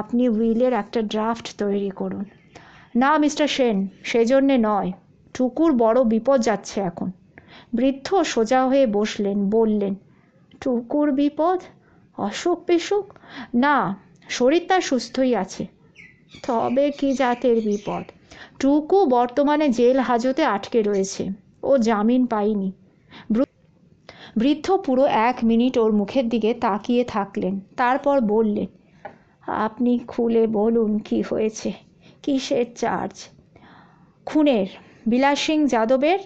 আপনি উইলের একটা ড্রাফট তৈরি করুন না মিস্টার সেন সেজন্যে নয় টুকুর বড় বিপদ যাচ্ছে এখন বৃদ্ধ সোজা হয়ে বসলেন বললেন টুকুর বিপদ অসুখ বিসুখ না শরীর তার সুস্থই আছে তবে কি জাতের বিপদ টুকু বর্তমানে জেল হাজতে আটকে রয়েছে ও জামিন পায়নি বৃদ্ধ পুরো এক মিনিট ওর মুখের দিকে তাকিয়ে থাকলেন তারপর বললেন আপনি খুলে বলুন কি হয়েছে কিসের চার্জ খুনের বিলাস সিং যাদবের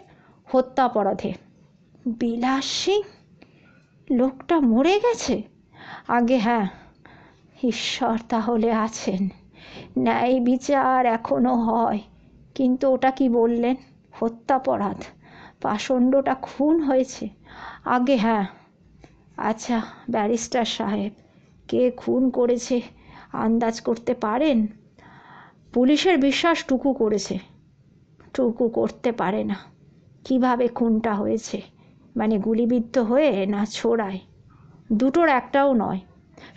হত্যা অপরাধে বিলাস সিং লোকটা মরে গেছে আগে হ্যাঁ ঈশ্বর তাহলে আছেন ন্যায় বিচার এখনও হয় কিন্তু ওটা কি বললেন হত্যাপরাধ পাষণ্ডটা খুন হয়েছে আগে হ্যাঁ আচ্ছা ব্যারিস্টার সাহেব কে খুন করেছে আন্দাজ করতে পারেন পুলিশের বিশ্বাস টুকু করেছে টুকু করতে পারে না কিভাবে খুনটা হয়েছে মানে গুলিবিদ্ধ হয়ে না ছোড়ায় দুটোর একটাও নয়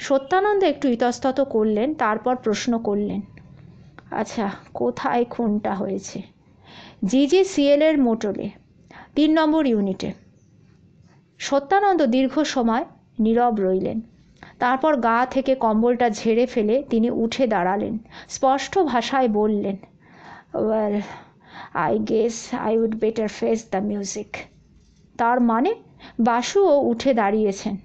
সত্যানন্দ একটু ইতস্তত করলেন তারপর প্রশ্ন করলেন আচ্ছা কোথায় খুনটা হয়েছে জিজি সিএলের মোটলে তিন নম্বর ইউনিটে সত্যানন্দ দীর্ঘ সময় নীরব রইলেন তারপর গা থেকে কম্বলটা ঝেড়ে ফেলে তিনি উঠে দাঁড়ালেন স্পষ্ট ভাষায় বললেন I guess I would better face the music তার মানে বাসুও উঠে দাঁড়িয়েছেন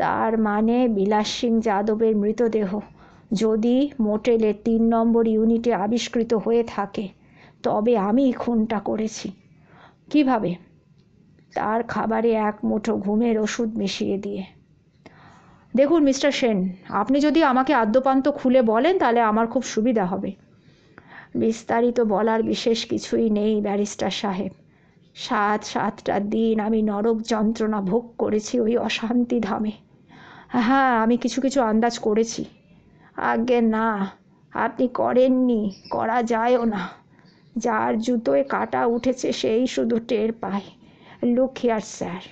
তার মানে বিলাস সিং যাদবের মৃতদেহ যদি মোটেলের তিন নম্বর ইউনিটে আবিষ্কৃত হয়ে থাকে তবে আমি খুনটা করেছি কিভাবে তার খাবারে এক মুঠো ঘুমের ওষুধ মিশিয়ে দিয়ে দেখুন মিস্টার সেন আপনি যদি আমাকে আদ্যপান্ত খুলে বলেন তাহলে আমার খুব সুবিধা হবে বিস্তারিত বলার বিশেষ কিছুই নেই ব্যারিস্টার সাহেব সাত সাতটা দিন আমি নরক যন্ত্রণা ভোগ করেছি ওই অশান্তি ধামে হ্যাঁ আমি কিছু কিছু আন্দাজ করেছি আগে না আপনি করেননি করা যায়ও না যার জুতোয় কাটা উঠেছে সেই শুধু টের পায় লুক হিয়ার স্যার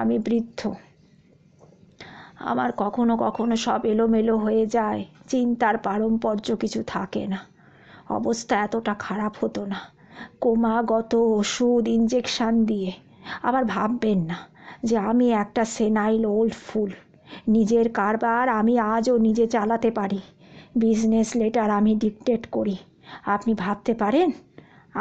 আমি বৃদ্ধ আমার কখনো কখনো সব এলোমেলো হয়ে যায় চিন্তার পারম্পর্য কিছু থাকে না অবস্থা এতটা খারাপ হতো না ক্রমাগত ওষুধ ইঞ্জেকশান দিয়ে আবার ভাববেন না যে আমি একটা সেনাইল ওল্ড ফুল নিজের কারবার আমি আজও নিজে চালাতে পারি বিজনেস লেটার আমি ডিকটেট করি আপনি ভাবতে পারেন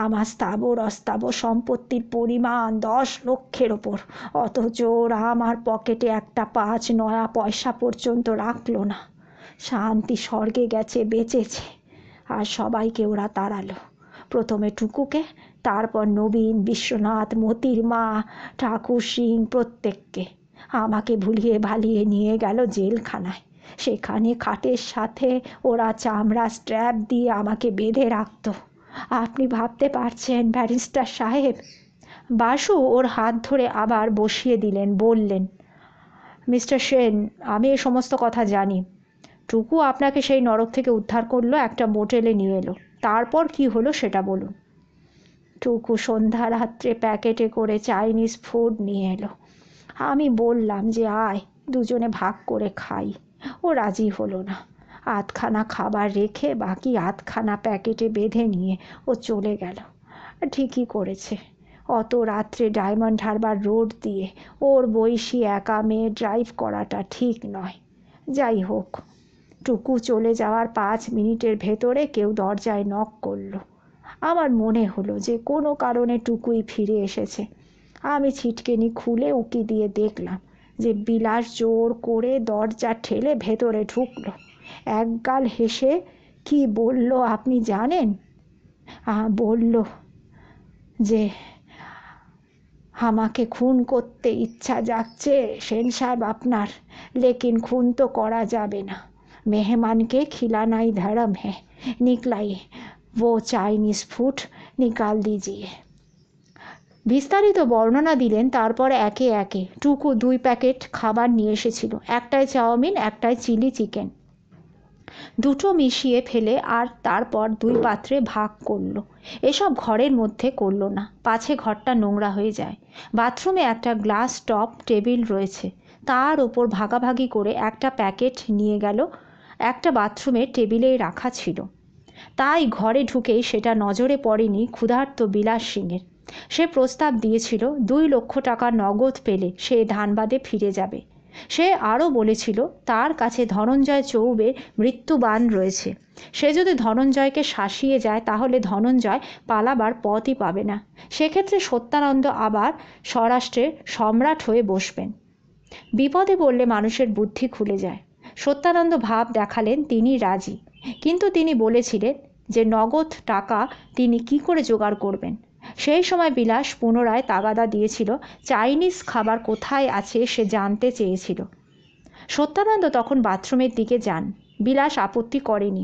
আমার স্থাবর অস্থাবর সম্পত্তির পরিমাণ দশ লক্ষের ওপর অথচ ওরা আমার পকেটে একটা পাঁচ নয়া পয়সা পর্যন্ত রাখলো না শান্তি স্বর্গে গেছে বেঁচেছে আর সবাইকে ওরা তাড়ালো প্রথমে টুকুকে তারপর নবীন বিশ্বনাথ মতির মা ঠাকুর সিং প্রত্যেককে আমাকে ভুলিয়ে ভালিয়ে নিয়ে গেল জেলখানায় সেখানে খাটের সাথে ওরা চামড়া স্ট্র্যাপ দিয়ে আমাকে বেঁধে রাখত আপনি ভাবতে পারছেন ব্যারিস্টার সাহেব বাসু ওর হাত ধরে আবার বসিয়ে দিলেন বললেন মিস্টার সেন আমি এ সমস্ত কথা জানি টুকু আপনাকে সেই নরক থেকে উদ্ধার করলো একটা মোটেলে নিয়ে এলো তারপর কি হলো সেটা বলুন টুকু সন্ধ্যা রাত্রে প্যাকেটে করে চাইনিজ ফুড নিয়ে এলো আমি বললাম যে আয় দুজনে ভাগ করে খাই ও রাজি হলো না আধখানা খাবার রেখে বাকি আধখানা প্যাকেটে বেঁধে নিয়ে ও চলে গেল ঠিকই করেছে অত রাত্রে ডায়মন্ড হারবার রোড দিয়ে ওর বয়সী একা মেয়ে ড্রাইভ করাটা ঠিক নয় যাই হোক টুকু চলে যাওয়ার পাঁচ মিনিটের ভেতরে কেউ দরজায় নক করল আমার মনে হলো যে কোনো কারণে টুকুই ফিরে এসেছে আমি ছিটকেনি খুলে উঁকি দিয়ে দেখলাম যে বিলাস জোর করে দরজা ঠেলে ভেতরে ঢুকল একগাল হেসে কি বলল আপনি জানেন বলল যে আমাকে খুন করতে ইচ্ছা যাচ্ছে সেন সাহেব আপনার লেকিন খুন তো করা যাবে না मेहमान के खिलाना ही धर्म है निकलाइए वो চাইনিজ ফুড নিকাল দিজিয়ে বিস্তারিত বর্ণনা দিলেন তারপর একে একে টুকু দুই প্যাকেট খাবার নিয়ে এসেছিল একটাই চাউমিন একটাই চিলি চিকেন দুটো মিশিয়ে ফেলে আর তারপর দুই পাত্রে ভাগ করলো এসব ঘরের মধ্যে করলো না পাছে ঘরটা নোংরা হয়ে যায় বাথরুমে একটা গ্লাস টপ টেবিল রয়েছে তার ওপর ভাগাভাগি করে একটা প্যাকেট নিয়ে গেল একটা বাথরুমের টেবিলে রাখা ছিল তাই ঘরে ঢুকে সেটা নজরে পড়েনি ক্ষুধার্ত বিলাস সিংয়ের সে প্রস্তাব দিয়েছিল দুই লক্ষ টাকা নগদ পেলে সে ধানবাদে ফিরে যাবে সে আরও বলেছিল তার কাছে ধনঞ্জয় চৌবের মৃত্যুবান রয়েছে সে যদি ধনঞ্জয়কে শাসিয়ে যায় তাহলে ধনঞ্জয় পালাবার পথই পাবে না সেক্ষেত্রে সত্যানন্দ আবার স্বরাষ্ট্রের সম্রাট হয়ে বসবেন বিপদে পড়লে মানুষের বুদ্ধি খুলে যায় সত্যানন্দ ভাব দেখালেন তিনি রাজি কিন্তু তিনি বলেছিলেন যে নগদ টাকা তিনি কি করে জোগাড় করবেন সেই সময় বিলাস পুনরায় তাগাদা দিয়েছিল চাইনিজ খাবার কোথায় আছে সে জানতে চেয়েছিল সত্যানন্দ তখন বাথরুমের দিকে যান বিলাস আপত্তি করেনি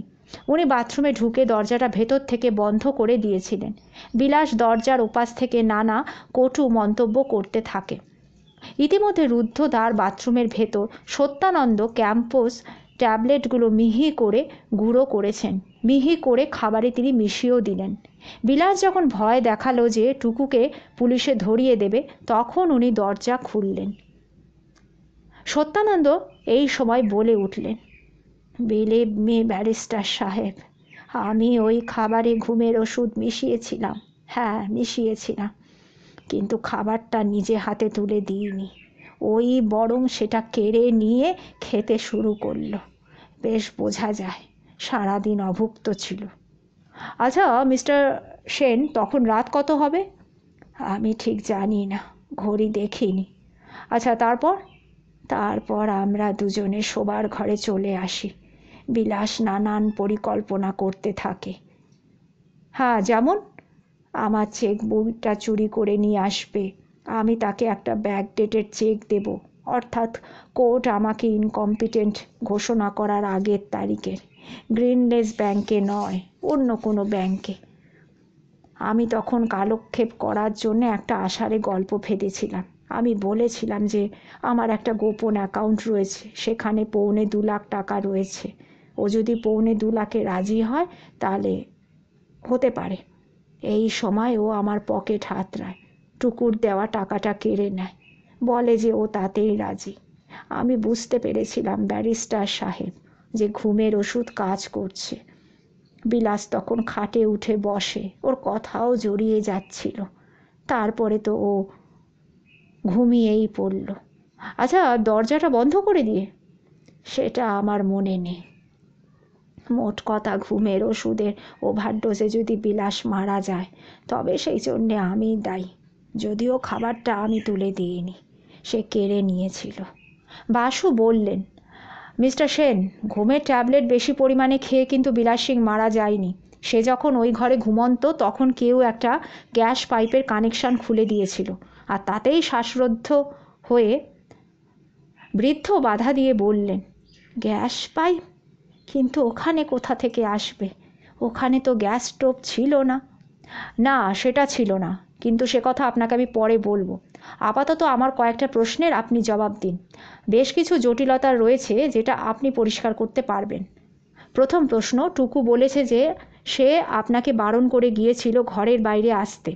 উনি বাথরুমে ঢুকে দরজাটা ভেতর থেকে বন্ধ করে দিয়েছিলেন বিলাস দরজার ওপাশ থেকে নানা কটু মন্তব্য করতে থাকে ইতিমধ্যে রুদ্ধ দ্বার বাথরুমের ভেতর সত্যানন্দ ক্যাম্পোস ট্যাবলেটগুলো মিহি করে গুঁড়ো করেছেন মিহি করে খাবারে তিনি মিশিয়েও দিলেন বিলাস যখন ভয় দেখালো যে টুকুকে পুলিশে ধরিয়ে দেবে তখন উনি দরজা খুললেন সত্যানন্দ এই সময় বলে উঠলেন বেলে মে ব্যারিস্টার সাহেব আমি ওই খাবারে ঘুমের ওষুধ মিশিয়েছিলাম হ্যাঁ মিশিয়েছিলাম কিন্তু খাবারটা নিজে হাতে তুলে দিইনি ওই বরং সেটা কেড়ে নিয়ে খেতে শুরু করলো বেশ বোঝা যায় সারাদিন অভুক্ত ছিল আচ্ছা মিস্টার সেন তখন রাত কত হবে আমি ঠিক জানি না ঘড়ি দেখিনি আচ্ছা তারপর তারপর আমরা দুজনে শোবার ঘরে চলে আসি বিলাস নানান পরিকল্পনা করতে থাকে হ্যাঁ যেমন আমার চেক বইটা চুরি করে নিয়ে আসবে আমি তাকে একটা ব্যাক ডেটের চেক দেব অর্থাৎ কোর্ট আমাকে ইনকম্পিটেন্ট ঘোষণা করার আগের তারিখের গ্রিনলেস ব্যাংকে নয় অন্য কোনো ব্যাংকে আমি তখন কালক্ষেপ করার জন্য একটা আষাঢ়ে গল্প ফেঁদেছিলাম আমি বলেছিলাম যে আমার একটা গোপন অ্যাকাউন্ট রয়েছে সেখানে পৌনে দু লাখ টাকা রয়েছে ও যদি পৌনে দু লাখে রাজি হয় তাহলে হতে পারে এই সময় ও আমার পকেট রায় টুকুর দেওয়া টাকাটা কেড়ে নেয় বলে যে ও তাতেই রাজি আমি বুঝতে পেরেছিলাম ব্যারিস্টার সাহেব যে ঘুমের ওষুধ কাজ করছে বিলাস তখন খাটে উঠে বসে ওর কথাও জড়িয়ে যাচ্ছিল তারপরে তো ও ঘুমিয়েই পড়ল আচ্ছা দরজাটা বন্ধ করে দিয়ে সেটা আমার মনে নেই মোট কথা ঘুমের ওষুধের ওভার ডোজে যদি বিলাস মারা যায় তবে সেই জন্যে আমি দায়ী যদিও খাবারটা আমি তুলে দিইনি সে কেড়ে নিয়েছিল বাসু বললেন মিস্টার সেন ঘুমের ট্যাবলেট বেশি পরিমাণে খেয়ে কিন্তু বিলাস সিং মারা যায়নি সে যখন ওই ঘরে ঘুমন্ত তখন কেউ একটা গ্যাস পাইপের কানেকশন খুলে দিয়েছিল আর তাতেই শ্বাসরুদ্ধ হয়ে বৃদ্ধ বাধা দিয়ে বললেন গ্যাস পাইপ কিন্তু ওখানে কোথা থেকে আসবে ওখানে তো গ্যাস স্টোভ ছিল না না সেটা ছিল না কিন্তু সে কথা আপনাকে আমি পরে বলবো আপাতত আমার কয়েকটা প্রশ্নের আপনি জবাব দিন বেশ কিছু জটিলতা রয়েছে যেটা আপনি পরিষ্কার করতে পারবেন প্রথম প্রশ্ন টুকু বলেছে যে সে আপনাকে বারণ করে গিয়েছিল ঘরের বাইরে আসতে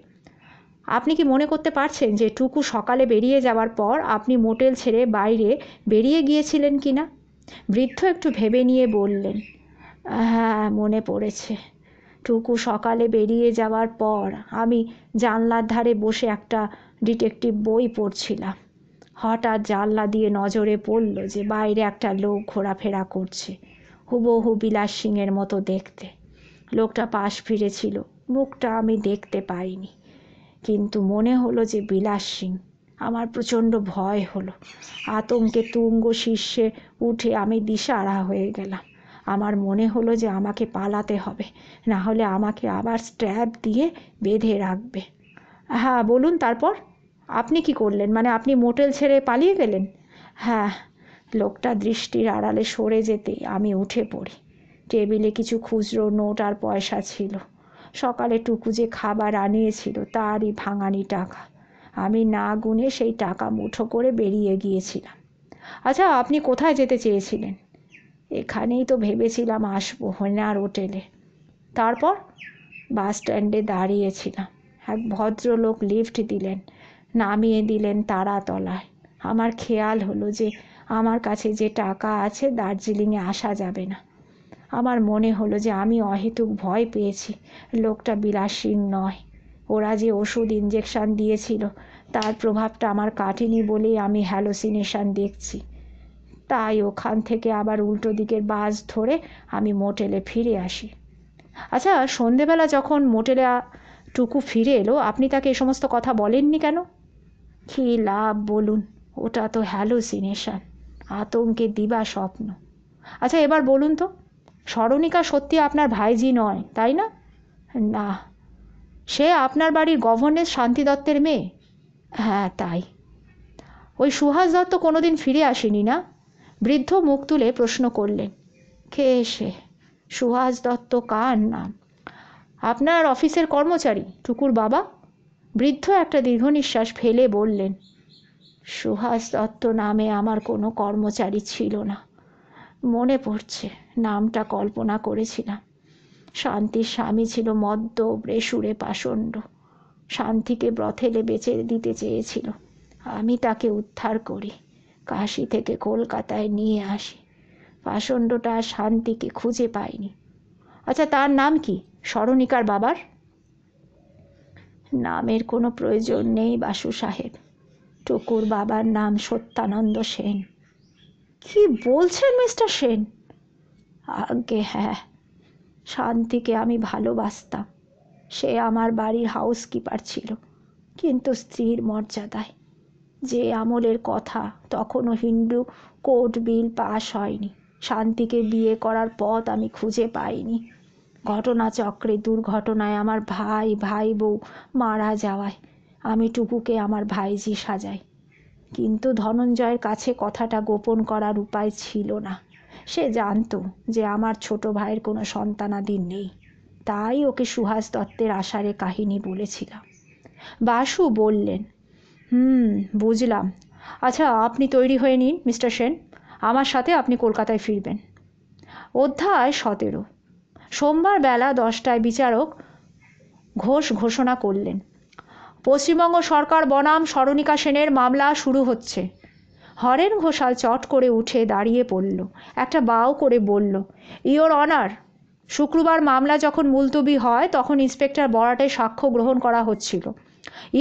আপনি কি মনে করতে পারছেন যে টুকু সকালে বেরিয়ে যাওয়ার পর আপনি মোটেল ছেড়ে বাইরে বেরিয়ে গিয়েছিলেন কি না বৃদ্ধ একটু ভেবে নিয়ে বললেন হ্যাঁ মনে পড়েছে টুকু সকালে বেরিয়ে যাওয়ার পর আমি জানলার ধারে বসে একটা ডিটেকটিভ বই পড়ছিলাম হঠাৎ জানলা দিয়ে নজরে পড়ল যে বাইরে একটা লোক ঘোরাফেরা করছে হুবহু বিলাস সিংয়ের মতো দেখতে লোকটা পাশ ফিরেছিল মুখটা আমি দেখতে পাইনি কিন্তু মনে হলো যে বিলাস সিং আমার প্রচণ্ড ভয় হলো আতঙ্কে তুঙ্গ শীর্ষে উঠে আমি আড়া হয়ে গেলাম আমার মনে হলো যে আমাকে পালাতে হবে না হলে আমাকে আবার স্ট্র্যাপ দিয়ে বেঁধে রাখবে হ্যাঁ বলুন তারপর আপনি কি করলেন মানে আপনি মোটেল ছেড়ে পালিয়ে গেলেন হ্যাঁ লোকটা দৃষ্টির আড়ালে সরে যেতে আমি উঠে পড়ি টেবিলে কিছু খুচরো নোট আর পয়সা ছিল সকালে টুকু যে খাবার আনিয়েছিল তারই ভাঙানি টাকা আমি না গুনে সেই টাকা মুঠো করে বেরিয়ে গিয়েছিলাম আচ্ছা আপনি কোথায় যেতে চেয়েছিলেন এখানেই তো ভেবেছিলাম আসবো হোনার হোটেলে তারপর বাস স্ট্যান্ডে দাঁড়িয়েছিলাম এক ভদ্রলোক লিফট দিলেন নামিয়ে দিলেন তারাতলায় আমার খেয়াল হলো যে আমার কাছে যে টাকা আছে দার্জিলিংয়ে আসা যাবে না আমার মনে হলো যে আমি অহেতুক ভয় পেয়েছি লোকটা বিলাসীন নয় ওরা যে ওষুধ ইঞ্জেকশান দিয়েছিল তার প্রভাবটা আমার কাটেনি বলেই আমি হ্যালোসিনেশান দেখছি তাই ওখান থেকে আবার উল্টো দিকের বাস ধরে আমি মোটেলে ফিরে আসি আচ্ছা সন্ধেবেলা যখন মোটেলে টুকু ফিরে এলো আপনি তাকে এ সমস্ত কথা বলেননি কেন কী লাভ বলুন ওটা তো হ্যালোসিনেশান আতঙ্কে দিবা স্বপ্ন আচ্ছা এবার বলুন তো স্মরণিকা সত্যি আপনার ভাইজি নয় তাই না না সে আপনার বাড়ির গভর্নেস শান্তি দত্তের মেয়ে হ্যাঁ তাই ওই সুহাস দত্ত কোনোদিন ফিরে আসেনি না বৃদ্ধ মুখ তুলে প্রশ্ন করলেন কে সে সুহাস দত্ত কার নাম আপনার অফিসের কর্মচারী টুকুর বাবা বৃদ্ধ একটা দীর্ঘ নিঃশ্বাস ফেলে বললেন সুহাস দত্ত নামে আমার কোনো কর্মচারী ছিল না মনে পড়ছে নামটা কল্পনা করেছিলাম শান্তির স্বামী ছিল মদ্য ব্রেসুরে পাষণ্ড শান্তিকে ব্রথেলে বেচে দিতে চেয়েছিল আমি তাকে উদ্ধার করি কাশি থেকে কলকাতায় নিয়ে আসি পাষণ্ডটা শান্তিকে খুঁজে পাইনি আচ্ছা তার নাম কি স্মরণিকার বাবার নামের কোনো প্রয়োজন নেই বাসু সাহেব টুকুর বাবার নাম সত্যানন্দ সেন কি বলছেন মিস্টার সেন আগে হ্যাঁ শান্তিকে আমি ভালোবাসতাম সে আমার বাড়ির হাউসকিপার ছিল কিন্তু স্ত্রীর মর্যাদায় যে আমলের কথা তখনও হিন্দু কোর্ট বিল পাশ হয়নি শান্তিকে বিয়ে করার পথ আমি খুঁজে পাইনি ঘটনাচক্রে দুর্ঘটনায় আমার ভাই ভাই বউ মারা যাওয়ায় আমি টুকুকে আমার ভাইজি সাজাই কিন্তু ধনঞ্জয়ের কাছে কথাটা গোপন করার উপায় ছিল না সে জানত যে আমার ছোট ভাইয়ের কোনো সন্তানাদি নেই তাই ওকে সুহাস দত্তের আষাঢ়ে কাহিনী বলেছিলাম বাসু বললেন হুম বুঝলাম আচ্ছা আপনি তৈরি হয়ে নিন মিস্টার সেন আমার সাথে আপনি কলকাতায় ফিরবেন অধ্যায় সতেরো সোমবার বেলা দশটায় বিচারক ঘোষ ঘোষণা করলেন পশ্চিমবঙ্গ সরকার বনাম স্মরণিকা সেনের মামলা শুরু হচ্ছে হরেন ঘোষাল চট করে উঠে দাঁড়িয়ে পড়ল একটা বাও করে বলল ইওর অনার শুক্রবার মামলা যখন মুলতবি হয় তখন ইন্সপেক্টর বরাটে সাক্ষ্য গ্রহণ করা হচ্ছিল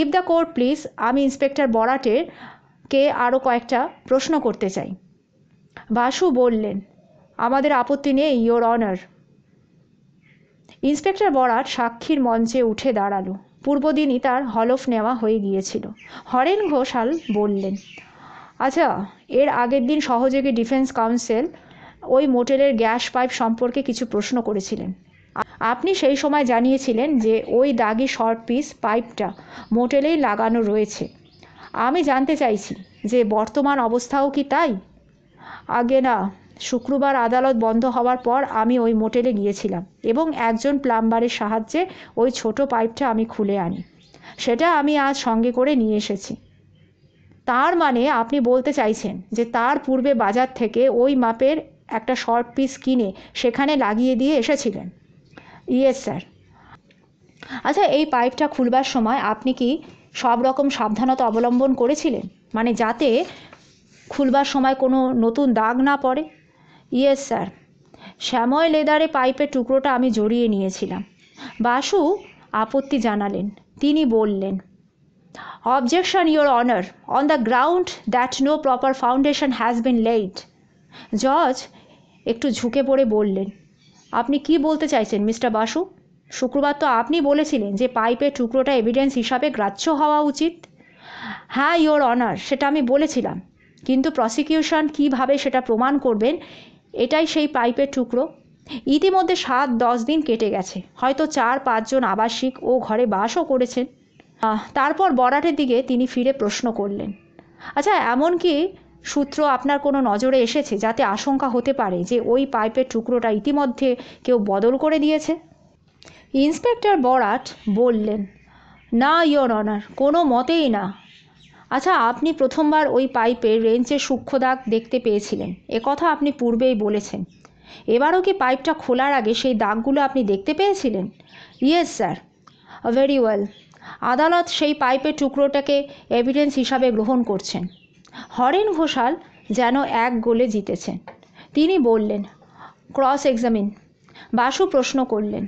ইফ দ্য কোর্ট প্লিজ আমি ইন্সপেক্টর বরাটের কে আরও কয়েকটা প্রশ্ন করতে চাই বাসু বললেন আমাদের আপত্তি নেই ইওর অনার ইন্সপেক্টর বরাট সাক্ষীর মঞ্চে উঠে দাঁড়ালো পূর্বদিনই তার হলফ নেওয়া হয়ে গিয়েছিল হরেন ঘোষাল বললেন আচ্ছা এর আগের দিন সহযোগী ডিফেন্স কাউন্সিল ওই মোটেলের গ্যাস পাইপ সম্পর্কে কিছু প্রশ্ন করেছিলেন আপনি সেই সময় জানিয়েছিলেন যে ওই দাগি শর্ট পিস পাইপটা মোটেলেই লাগানো রয়েছে আমি জানতে চাইছি যে বর্তমান অবস্থাও কি তাই আগে না শুক্রবার আদালত বন্ধ হওয়ার পর আমি ওই মোটেলে গিয়েছিলাম এবং একজন প্লাম্বারের সাহায্যে ওই ছোট পাইপটা আমি খুলে আনি সেটা আমি আজ সঙ্গে করে নিয়ে এসেছি তার মানে আপনি বলতে চাইছেন যে তার পূর্বে বাজার থেকে ওই মাপের একটা শর্ট পিস কিনে সেখানে লাগিয়ে দিয়ে এসেছিলেন ইয়েস স্যার আচ্ছা এই পাইপটা খুলবার সময় আপনি কি সব রকম সাবধানতা অবলম্বন করেছিলেন মানে যাতে খুলবার সময় কোনো নতুন দাগ না পড়ে ইয়েস স্যার শ্যাময় লেদারে পাইপের টুকরোটা আমি জড়িয়ে নিয়েছিলাম বাসু আপত্তি জানালেন তিনি বললেন objection Your honour on the ground that no proper foundation has been laid জজ একটু ঝুঁকে পড়ে বললেন আপনি কি বলতে চাইছেন মিস্টার বাসু শুক্রবার তো আপনি বলেছিলেন যে পাইপের টুকরোটা এভিডেন্স হিসাবে গ্রাহ্য হওয়া উচিত হ্যাঁ ইওর অনার সেটা আমি বলেছিলাম কিন্তু প্রসিকিউশন কিভাবে সেটা প্রমাণ করবেন এটাই সেই পাইপের টুকরো ইতিমধ্যে সাত দশ দিন কেটে গেছে হয়তো চার পাঁচজন আবাসিক ও ঘরে বাসও করেছেন তারপর বরাটের দিকে তিনি ফিরে প্রশ্ন করলেন আচ্ছা এমনকি সূত্র আপনার কোনো নজরে এসেছে যাতে আশঙ্কা হতে পারে যে ওই পাইপের টুকরোটা ইতিমধ্যে কেউ বদল করে দিয়েছে ইন্সপেক্টর বরাট বললেন না ইয়োর অনার কোনো মতেই না আচ্ছা আপনি প্রথমবার ওই পাইপে রেঞ্চের সূক্ষ্ম দাগ দেখতে পেয়েছিলেন কথা আপনি পূর্বেই বলেছেন এবারও কি পাইপটা খোলার আগে সেই দাগগুলো আপনি দেখতে পেয়েছিলেন ইয়েস স্যার ভেরি ওয়েল আদালত সেই পাইপের টুকরোটাকে এভিডেন্স হিসাবে গ্রহণ করছেন হরেন ঘোষাল যেন এক গোলে জিতেছেন তিনি বললেন ক্রস এক্সামিন বাসু প্রশ্ন করলেন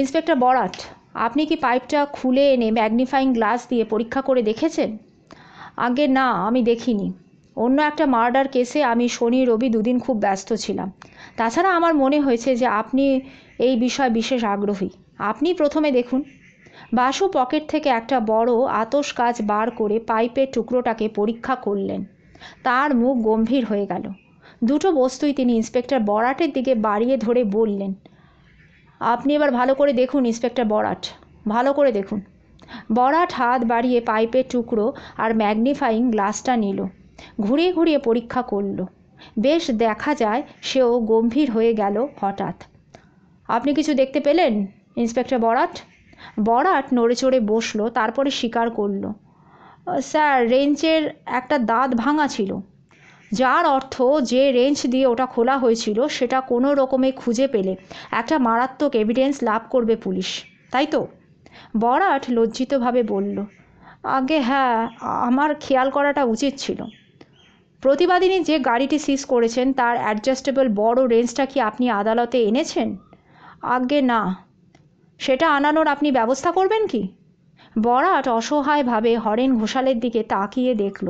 ইন্সপেক্টর বরাট আপনি কি পাইপটা খুলে এনে ম্যাগনিফাইং গ্লাস দিয়ে পরীক্ষা করে দেখেছেন আগে না আমি দেখিনি অন্য একটা মার্ডার কেসে আমি শনি রবি দুদিন খুব ব্যস্ত ছিলাম তাছাড়া আমার মনে হয়েছে যে আপনি এই বিষয়ে বিশেষ আগ্রহী আপনি প্রথমে দেখুন বাসু পকেট থেকে একটা বড় আতস কাজ বার করে পাইপের টুকরোটাকে পরীক্ষা করলেন তার মুখ গম্ভীর হয়ে গেল দুটো বস্তুই তিনি ইন্সপেক্টর বরাটের দিকে বাড়িয়ে ধরে বললেন আপনি এবার ভালো করে দেখুন ইন্সপেক্টর বরাট ভালো করে দেখুন বরাট হাত বাড়িয়ে পাইপের টুকরো আর ম্যাগনিফাইং গ্লাসটা নিল ঘুরিয়ে ঘুরিয়ে পরীক্ষা করল বেশ দেখা যায় সেও গম্ভীর হয়ে গেল হঠাৎ আপনি কিছু দেখতে পেলেন ইন্সপেক্টর বরাট বরাট নড়ে চড়ে বসলো তারপরে স্বীকার করলো স্যার রেঞ্চের একটা দাঁত ভাঙা ছিল যার অর্থ যে রেঞ্চ দিয়ে ওটা খোলা হয়েছিল সেটা কোনো রকমে খুঁজে পেলে একটা মারাত্মক এভিডেন্স লাভ করবে পুলিশ তাই তো বরাট লজ্জিতভাবে বলল আগে হ্যাঁ আমার খেয়াল করাটা উচিত ছিল প্রতিবাদিনী যে গাড়িটি সিজ করেছেন তার অ্যাডজাস্টেবল বড় রেঞ্জটা কি আপনি আদালতে এনেছেন আগে না সেটা আনানোর আপনি ব্যবস্থা করবেন কি বরাট অসহায়ভাবে হরেন ঘোষালের দিকে তাকিয়ে দেখল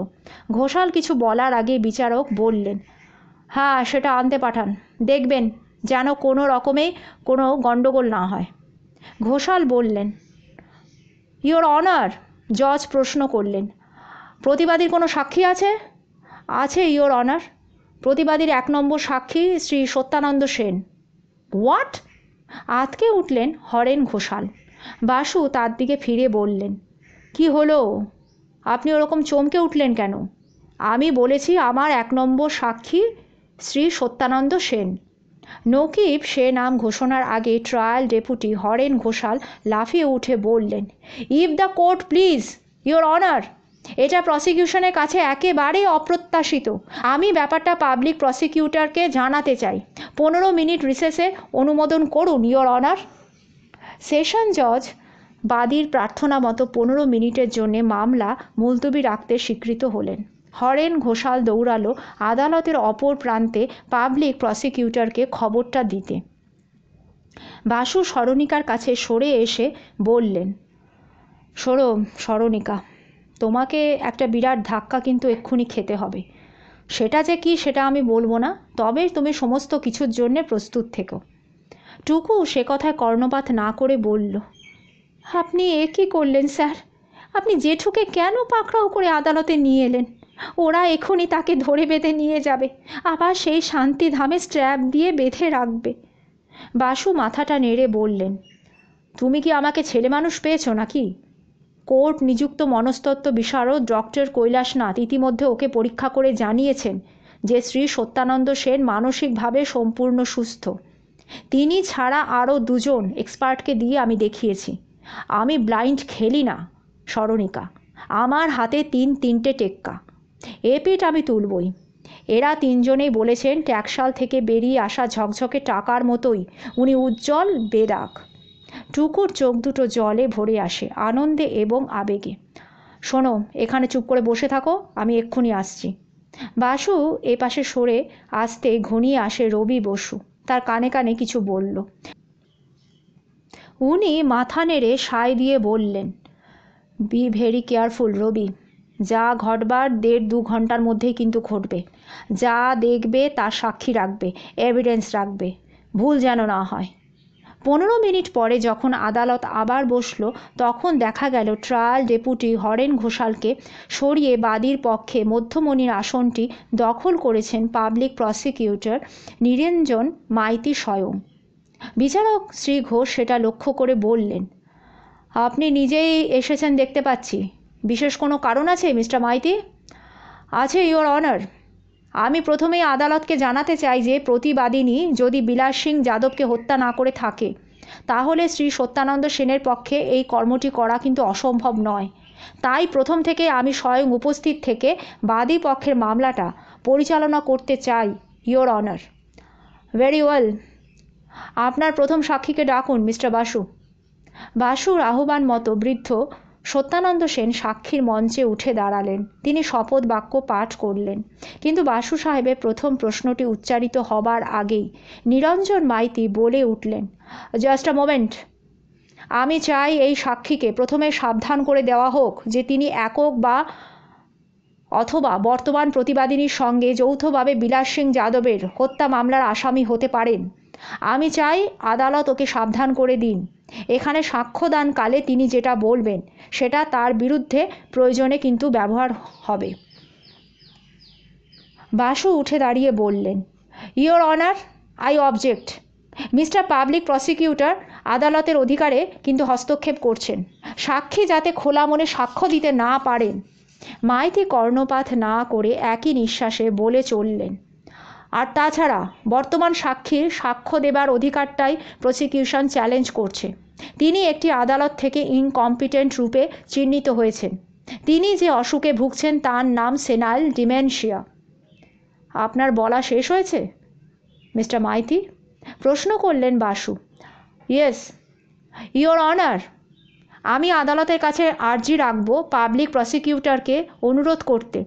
ঘোষাল কিছু বলার আগে বিচারক বললেন হ্যাঁ সেটা আনতে পাঠান দেখবেন যেন কোনো রকমে কোনো গণ্ডগোল না হয় ঘোষাল বললেন ইওর অনার জজ প্রশ্ন করলেন প্রতিবাদীর কোনো সাক্ষী আছে আছে ইওর অনার প্রতিবাদীর এক নম্বর সাক্ষী শ্রী সত্যানন্দ সেন হোয়াট আঁতকে উঠলেন হরেন ঘোষাল বাসু তার দিকে ফিরে বললেন কি হলো আপনি ওরকম চমকে উঠলেন কেন আমি বলেছি আমার এক নম্বর সাক্ষী শ্রী সত্যানন্দ সেন নকিব সে নাম ঘোষণার আগে ট্রায়াল ডেপুটি হরেন ঘোষাল লাফিয়ে উঠে বললেন if the court please your honour এটা প্রসিকিউশনের কাছে একেবারেই অপ্রত্যাশিত আমি ব্যাপারটা পাবলিক প্রসিকিউটরকে জানাতে চাই পনেরো মিনিট রিসেসে অনুমোদন করুন ইয়োর অনার সেশন জজ বাদীর প্রার্থনা মতো পনেরো মিনিটের জন্যে মামলা মুলতবি রাখতে স্বীকৃত হলেন হরেন ঘোষাল দৌড়ালো আদালতের অপর প্রান্তে পাবলিক প্রসিকিউটরকে খবরটা দিতে বাসু সরণিকার কাছে সরে এসে বললেন সরম সরণিকা তোমাকে একটা বিরাট ধাক্কা কিন্তু এক্ষুনি খেতে হবে সেটা যে কি সেটা আমি বলবো না তবে তুমি সমস্ত কিছুর জন্যে প্রস্তুত থেকো টুকু সে কথায় কর্ণপাত না করে বলল আপনি এ কী করলেন স্যার আপনি জেঠুকে কেন পাকড়াও করে আদালতে নিয়ে এলেন ওরা এখনই তাকে ধরে বেঁধে নিয়ে যাবে আবার সেই শান্তি ধামে স্ট্র্যাপ দিয়ে বেঁধে রাখবে বাসু মাথাটা নেড়ে বললেন তুমি কি আমাকে ছেলে মানুষ পেয়েছো নাকি কোর্ট নিযুক্ত মনস্তত্ত্ব বিশারদ ডক্টর কৈলাসনাথ ইতিমধ্যে ওকে পরীক্ষা করে জানিয়েছেন যে শ্রী সত্যানন্দ সেন মানসিকভাবে সম্পূর্ণ সুস্থ তিনি ছাড়া আরও দুজন এক্সপার্টকে দিয়ে আমি দেখিয়েছি আমি ব্লাইন্ড খেলি না স্মরণিকা আমার হাতে তিন তিনটে টেক্কা এপিট আমি তুলবই এরা তিনজনেই বলেছেন ট্যাকশাল থেকে বেরিয়ে আসা ঝকঝকে টাকার মতোই উনি উজ্জ্বল বেদাক টুকুর চোখ দুটো জলে ভরে আসে আনন্দে এবং আবেগে শোনো এখানে চুপ করে বসে থাকো আমি এক্ষুনি আসছি বাসু এ পাশে সরে আসতে ঘনিয়ে আসে রবি বসু তার কানে কানে কিছু বলল উনি মাথা নেড়ে সায় দিয়ে বললেন বি ভেরি কেয়ারফুল রবি যা ঘটবার দেড় দু ঘন্টার মধ্যেই কিন্তু ঘটবে যা দেখবে তার সাক্ষী রাখবে এভিডেন্স রাখবে ভুল যেন না হয় পনেরো মিনিট পরে যখন আদালত আবার বসল তখন দেখা গেল ট্রায়াল ডেপুটি হরেন ঘোষালকে সরিয়ে বাদীর পক্ষে মধ্যমণির আসনটি দখল করেছেন পাবলিক প্রসিকিউটর নিরঞ্জন মাইতি স্বয়ং বিচারক শ্রী ঘোষ সেটা লক্ষ্য করে বললেন আপনি নিজেই এসেছেন দেখতে পাচ্ছি বিশেষ কোনো কারণ আছে মিস্টার মাইতি আছে ইওর অনার আমি প্রথমেই আদালতকে জানাতে চাই যে প্রতিবাদিনী যদি বিলাস সিং যাদবকে হত্যা না করে থাকে তাহলে শ্রী সত্যানন্দ সেনের পক্ষে এই কর্মটি করা কিন্তু অসম্ভব নয় তাই প্রথম থেকে আমি স্বয়ং উপস্থিত থেকে বাদী পক্ষের মামলাটা পরিচালনা করতে চাই ইয়োর অনার ভেরি ওয়েল আপনার প্রথম সাক্ষীকে ডাকুন মিস্টার বাসু বাসুর আহ্বান মতো বৃদ্ধ সত্যানন্দ সেন সাক্ষীর মঞ্চে উঠে দাঁড়ালেন তিনি শপথ বাক্য পাঠ করলেন কিন্তু বাসু সাহেবের প্রথম প্রশ্নটি উচ্চারিত হবার আগেই নিরঞ্জন মাইতি বলে উঠলেন জাস্ট আ মোমেন্ট আমি চাই এই সাক্ষীকে প্রথমে সাবধান করে দেওয়া হোক যে তিনি একক বা অথবা বর্তমান প্রতিবাদিনীর সঙ্গে যৌথভাবে বিলাস সিং যাদবের হত্যা মামলার আসামি হতে পারেন আমি চাই আদালত ওকে সাবধান করে দিন এখানে সাক্ষ্যদানকালে তিনি যেটা বলবেন সেটা তার বিরুদ্ধে প্রয়োজনে কিন্তু ব্যবহার হবে বাসু উঠে দাঁড়িয়ে বললেন your honour I object mister public prosecutor আদালতের অধিকারে কিন্তু হস্তক্ষেপ করছেন সাক্ষী যাতে খোলা মনে সাক্ষ্য দিতে না পারেন মাইতি কর্ণপাত না করে একই নিঃশ্বাসে বলে চললেন আর তাছাড়া বর্তমান সাক্ষীর সাক্ষ্য দেবার অধিকারটাই প্রসিকিউশন চ্যালেঞ্জ করছে তিনি একটি আদালত থেকে ইনকম্পিটেন্ট রূপে চিহ্নিত হয়েছেন তিনি যে অসুখে ভুগছেন তার নাম সেনাইল ডিমেনশিয়া আপনার বলা শেষ হয়েছে মিস্টার মাইতি প্রশ্ন করলেন বাসু ইয়েস ইয়োর অনার আমি আদালতের কাছে আর্জি রাখব পাবলিক প্রসিকিউটরকে অনুরোধ করতে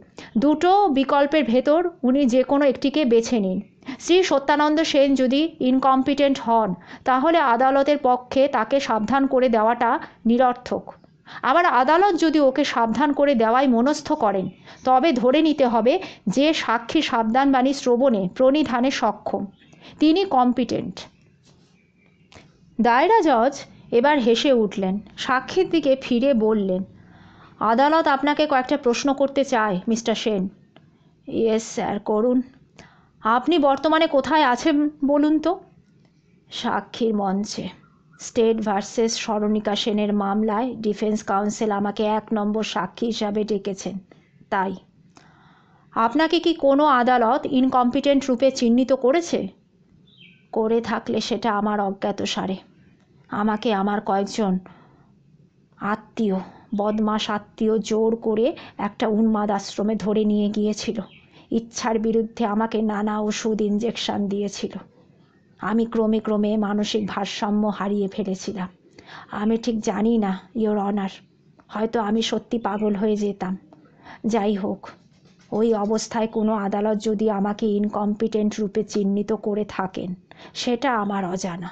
দুটো বিকল্পের ভেতর উনি যে কোনো একটিকে বেছে নিন শ্রী সত্যানন্দ সেন যদি ইনকম্পিটেন্ট হন তাহলে আদালতের পক্ষে তাকে সাবধান করে দেওয়াটা নিরর্থক আবার আদালত যদি ওকে সাবধান করে দেওয়াই মনস্থ করেন তবে ধরে নিতে হবে যে সাক্ষী সাবধানবাণী শ্রবণে প্রণিধানে সক্ষম তিনি কম্পিটেন্ট দায়রা জজ এবার হেসে উঠলেন সাক্ষীর দিকে ফিরে বললেন আদালত আপনাকে কয়েকটা প্রশ্ন করতে চায় মিস্টার সেন ইয়েস স্যার করুন আপনি বর্তমানে কোথায় আছেন বলুন তো সাক্ষীর মঞ্চে স্টেট ভার্সেস স্মরণিকা সেনের মামলায় ডিফেন্স কাউন্সিল আমাকে এক নম্বর সাক্ষী হিসাবে ডেকেছেন তাই আপনাকে কি কোনো আদালত ইনকম্পিটেন্ট রূপে চিহ্নিত করেছে করে থাকলে সেটা আমার অজ্ঞাত সারে আমাকে আমার কয়েকজন আত্মীয় বদমাস আত্মীয় জোর করে একটা উন্মাদ আশ্রমে ধরে নিয়ে গিয়েছিল ইচ্ছার বিরুদ্ধে আমাকে নানা ওষুধ ইঞ্জেকশান দিয়েছিল আমি ক্রমে ক্রমে মানসিক ভারসাম্য হারিয়ে ফেলেছিলাম আমি ঠিক জানি না ইয়োর অনার হয়তো আমি সত্যি পাগল হয়ে যেতাম যাই হোক ওই অবস্থায় কোনো আদালত যদি আমাকে ইনকম্পিটেন্ট রূপে চিহ্নিত করে থাকেন সেটা আমার অজানা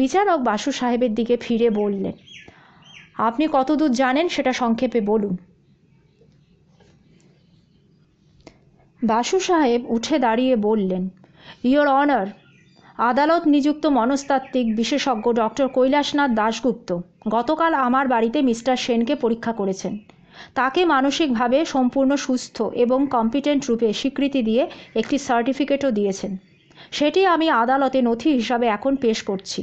বিচারক বাসু সাহেবের দিকে ফিরে বললেন আপনি কতদূর জানেন সেটা সংক্ষেপে বলুন বাসু সাহেব উঠে দাঁড়িয়ে বললেন ইয়োর অনার আদালত নিযুক্ত মনস্তাত্ত্বিক বিশেষজ্ঞ ডক্টর কৈলাসনাথ দাশগুপ্ত গতকাল আমার বাড়িতে মিস্টার সেনকে পরীক্ষা করেছেন তাকে মানসিকভাবে সম্পূর্ণ সুস্থ এবং কম্পিটেন্ট রূপে স্বীকৃতি দিয়ে একটি সার্টিফিকেটও দিয়েছেন সেটি আমি আদালতে নথি হিসাবে এখন পেশ করছি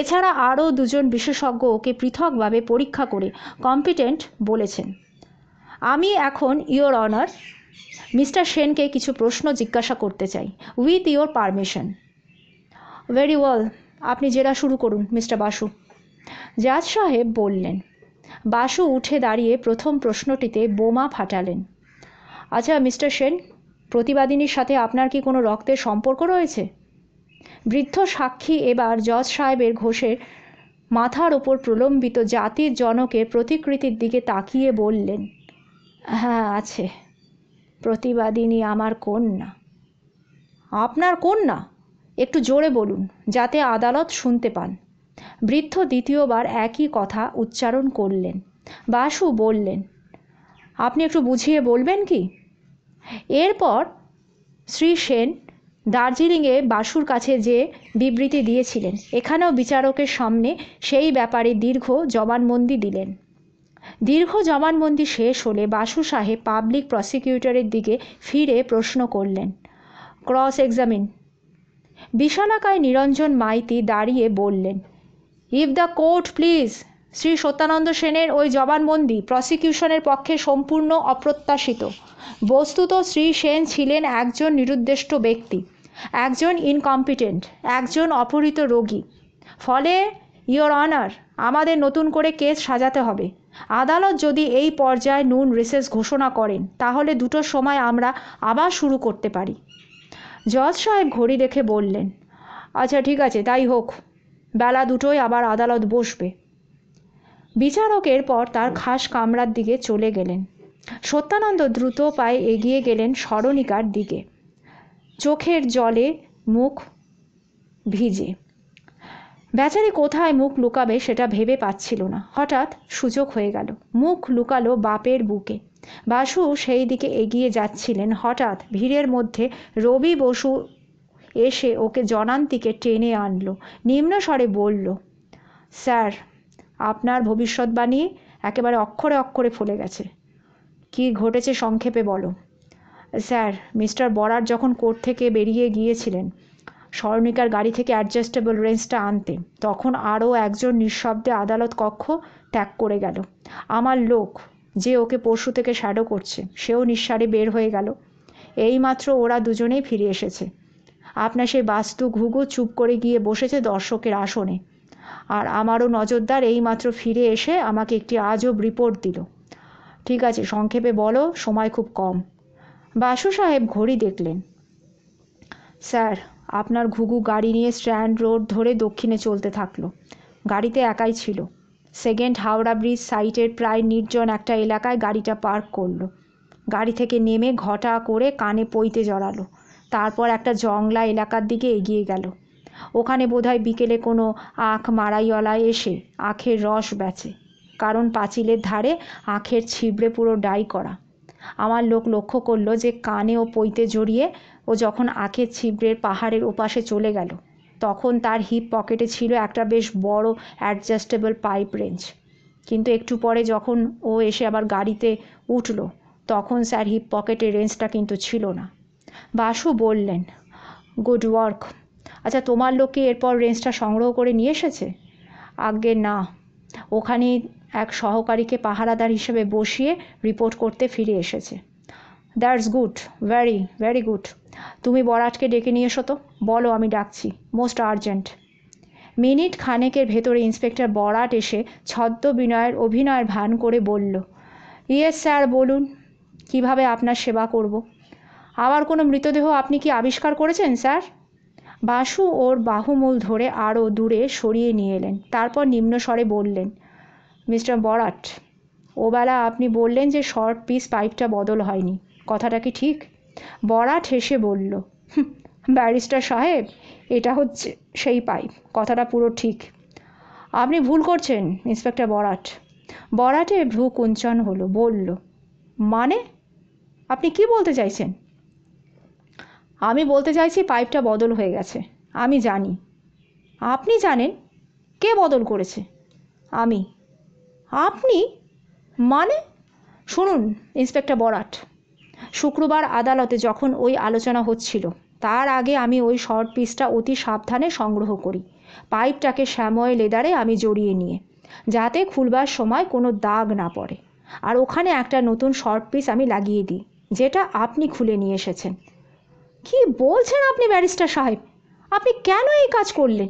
এছাড়া আরও দুজন বিশেষজ্ঞ ওকে পৃথকভাবে পরীক্ষা করে কম্পিটেন্ট বলেছেন আমি এখন ইওর অনার মিস্টার সেনকে কিছু প্রশ্ন জিজ্ঞাসা করতে চাই with your permission very well আপনি জেরা শুরু করুন মিস্টার বাসু জাজ সাহেব বললেন বাসু উঠে দাঁড়িয়ে প্রথম প্রশ্নটিতে বোমা ফাটালেন আচ্ছা মিস্টার সেন প্রতিবাদিনীর সাথে আপনার কি কোনো রক্তের সম্পর্ক রয়েছে বৃদ্ধ সাক্ষী এবার জজ সাহেবের ঘোষের মাথার ওপর প্রলম্বিত জাতির জনকের প্রতিকৃতির দিকে তাকিয়ে বললেন হ্যাঁ আছে প্রতিবাদিনী আমার কন্যা আপনার কন্যা একটু জোরে বলুন যাতে আদালত শুনতে পান বৃদ্ধ দ্বিতীয়বার একই কথা উচ্চারণ করলেন বাসু বললেন আপনি একটু বুঝিয়ে বলবেন কি এরপর শ্রী সেন দার্জিলিংয়ে বাসুর কাছে যে বিবৃতি দিয়েছিলেন এখানেও বিচারকের সামনে সেই ব্যাপারে দীর্ঘ জবানবন্দি দিলেন দীর্ঘ জবানবন্দি শেষ হলে বাসু সাহেব পাবলিক প্রসিকিউটরের দিকে ফিরে প্রশ্ন করলেন ক্রস এক্সামিন বিশালাকায় নিরঞ্জন মাইতি দাঁড়িয়ে বললেন if the court please Shri Satyananda সেনের ওই জবানবন্দি প্রসিকিউশনের পক্ষে সম্পূর্ণ অপ্রত্যাশিত বস্তুত শ্রী সেন ছিলেন একজন নিরুদ্দেষ্ট ব্যক্তি একজন ইনকম্পিটেন্ট একজন অপহৃত রোগী ফলে ইয়োর অনার আমাদের নতুন করে কেস সাজাতে হবে আদালত যদি এই পর্যায়ে নুন রিসেস ঘোষণা করেন তাহলে দুটোর সময় আমরা আবার শুরু করতে পারি জজ সাহেব ঘড়ি দেখে বললেন আচ্ছা ঠিক আছে তাই হোক বেলা দুটোই আবার আদালত বসবে বিচারকের পর তার খাস কামরার দিকে চলে গেলেন সত্যানন্দ দ্রুত পায়ে এগিয়ে গেলেন স্মরণিকার দিকে চোখের জলে মুখ ভিজে বেচারি কোথায় মুখ লুকাবে সেটা ভেবে পাচ্ছিল না হঠাৎ সুযোগ হয়ে গেল মুখ লুকালো বাপের বুকে বাসু সেই দিকে এগিয়ে যাচ্ছিলেন হঠাৎ ভিড়ের মধ্যে রবি বসু এসে ওকে জনান্তিকে টেনে আনলো নিম্নস্বরে বলল স্যার আপনার ভবিষ্যৎবাণী একেবারে অক্ষরে অক্ষরে ফলে গেছে কী ঘটেছে সংক্ষেপে বলো স্যার মিস্টার বরার যখন কোর্ট থেকে বেরিয়ে গিয়েছিলেন স্বর্ণিকার গাড়ি থেকে অ্যাডজাস্টেবল রেঞ্জটা আনতে তখন আরও একজন নিঃশব্দে আদালত কক্ষ ত্যাগ করে গেল আমার লোক যে ওকে পরশু থেকে শ্যাডো করছে সেও নিঃসারে বের হয়ে গেল এইমাত্র ওরা দুজনেই ফিরে এসেছে আপনার সেই বাস্তু ঘুঘু চুপ করে গিয়ে বসেছে দর্শকের আসনে আর আমারও নজরদার এইমাত্র ফিরে এসে আমাকে একটি আজব রিপোর্ট দিল ঠিক আছে সংক্ষেপে বলো সময় খুব কম বাসু সাহেব ঘড়ি দেখলেন স্যার আপনার ঘুঘু গাড়ি নিয়ে স্ট্যান্ড রোড ধরে দক্ষিণে চলতে থাকলো গাড়িতে একাই ছিল সেকেন্ড হাওড়া ব্রিজ সাইটের প্রায় নির্জন একটা এলাকায় গাড়িটা পার্ক করলো গাড়ি থেকে নেমে ঘটা করে কানে পইতে জড়ালো তারপর একটা জংলা এলাকার দিকে এগিয়ে গেল ওখানে বোধহয় বিকেলে কোনো আখ মারাইওয়ালা এসে আখের রস বেচে কারণ পাঁচিলের ধারে আখের ছিবড়ে পুরো ডাই করা আমার লোক লক্ষ্য করলো যে কানে ও পৈতে জড়িয়ে ও যখন আখের ছিবড়ের পাহাড়ের ওপাশে চলে গেল তখন তার হিপ পকেটে ছিল একটা বেশ বড় অ্যাডজাস্টেবল পাইপ রেঞ্জ কিন্তু একটু পরে যখন ও এসে আবার গাড়িতে উঠল তখন স্যার হিপ পকেটে রেঞ্জটা কিন্তু ছিল না বাসু বললেন গুড ওয়ার্ক আচ্ছা তোমার লোকে এরপর রেঞ্জটা সংগ্রহ করে নিয়ে এসেছে আগে না ওখানে এক সহকারীকে পাহারাদার হিসেবে বসিয়ে রিপোর্ট করতে ফিরে এসেছে that's good very very good তুমি বরাটকে ডেকে নিয়ে এসো তো বলো আমি ডাকছি মোস্ট আর্জেন্ট মিনিট খানেকের ভেতরে ইন্সপেক্টর বরাট এসে ছদ্ম বিনয়ের অভিনয়ের ভান করে বলল ইয়েস স্যার বলুন কিভাবে আপনার সেবা করব। আবার কোনো মৃতদেহ আপনি কি আবিষ্কার করেছেন স্যার বাসু ওর বাহুমূল ধরে আরও দূরে সরিয়ে নিয়ে এলেন তারপর নিম্নস্বরে বললেন মিস্টার বরাট ওবেলা আপনি বললেন যে শর্ট পিস পাইপটা বদল হয়নি কথাটা কি ঠিক বরাট হেসে বলল ব্যারিস্টার সাহেব এটা হচ্ছে সেই পাইপ কথাটা পুরো ঠিক আপনি ভুল করছেন ইন্সপেক্টর বরাট বরাটে ভ্রু কুঞ্চন হলো বলল মানে আপনি কি বলতে চাইছেন আমি বলতে চাইছি পাইপটা বদল হয়ে গেছে আমি জানি আপনি জানেন কে বদল করেছে আমি আপনি মানে শুনুন ইন্সপেক্টর বরাট শুক্রবার আদালতে যখন ওই আলোচনা হচ্ছিল তার আগে আমি ওই শর্ট পিসটা অতি সাবধানে সংগ্রহ করি পাইপটাকে শ্যাময় লেদারে আমি জড়িয়ে নিয়ে যাতে খুলবার সময় কোনো দাগ না পড়ে আর ওখানে একটা নতুন শর্ট পিস আমি লাগিয়ে দিই যেটা আপনি খুলে নিয়ে এসেছেন কি বলছেন আপনি ব্যারিস্টার সাহেব আপনি কেন এই কাজ করলেন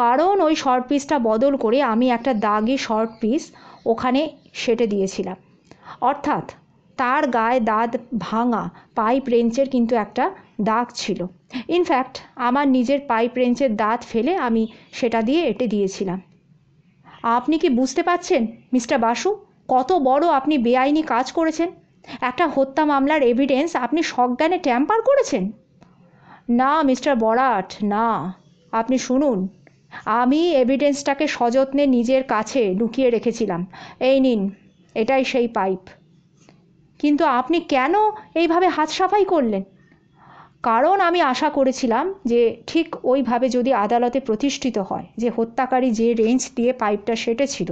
কারণ ওই শর্ট পিসটা বদল করে আমি একটা দাগি শর্ট পিস ওখানে সেটে দিয়েছিলাম অর্থাৎ তার গায়ে দাঁত ভাঙা পাইপ রেঞ্চের কিন্তু একটা দাগ ছিল ইনফ্যাক্ট আমার নিজের পাইপ রেঞ্চের দাঁত ফেলে আমি সেটা দিয়ে এঁটে দিয়েছিলাম আপনি কি বুঝতে পাচ্ছেন মিস্টার বাসু কত বড় আপনি বেআইনি কাজ করেছেন একটা হত্যা মামলার এভিডেন্স আপনি সজ্ঞানে ট্যাম্পার করেছেন না মিস্টার বরাট না আপনি শুনুন আমি এভিডেন্সটাকে সযত্নে নিজের কাছে লুকিয়ে রেখেছিলাম এই নিন এটাই সেই পাইপ কিন্তু আপনি কেন এইভাবে হাত সাফাই করলেন কারণ আমি আশা করেছিলাম যে ঠিক ওইভাবে যদি আদালতে প্রতিষ্ঠিত হয় যে হত্যাকারী যে রেঞ্জ দিয়ে পাইপটা সেটেছিল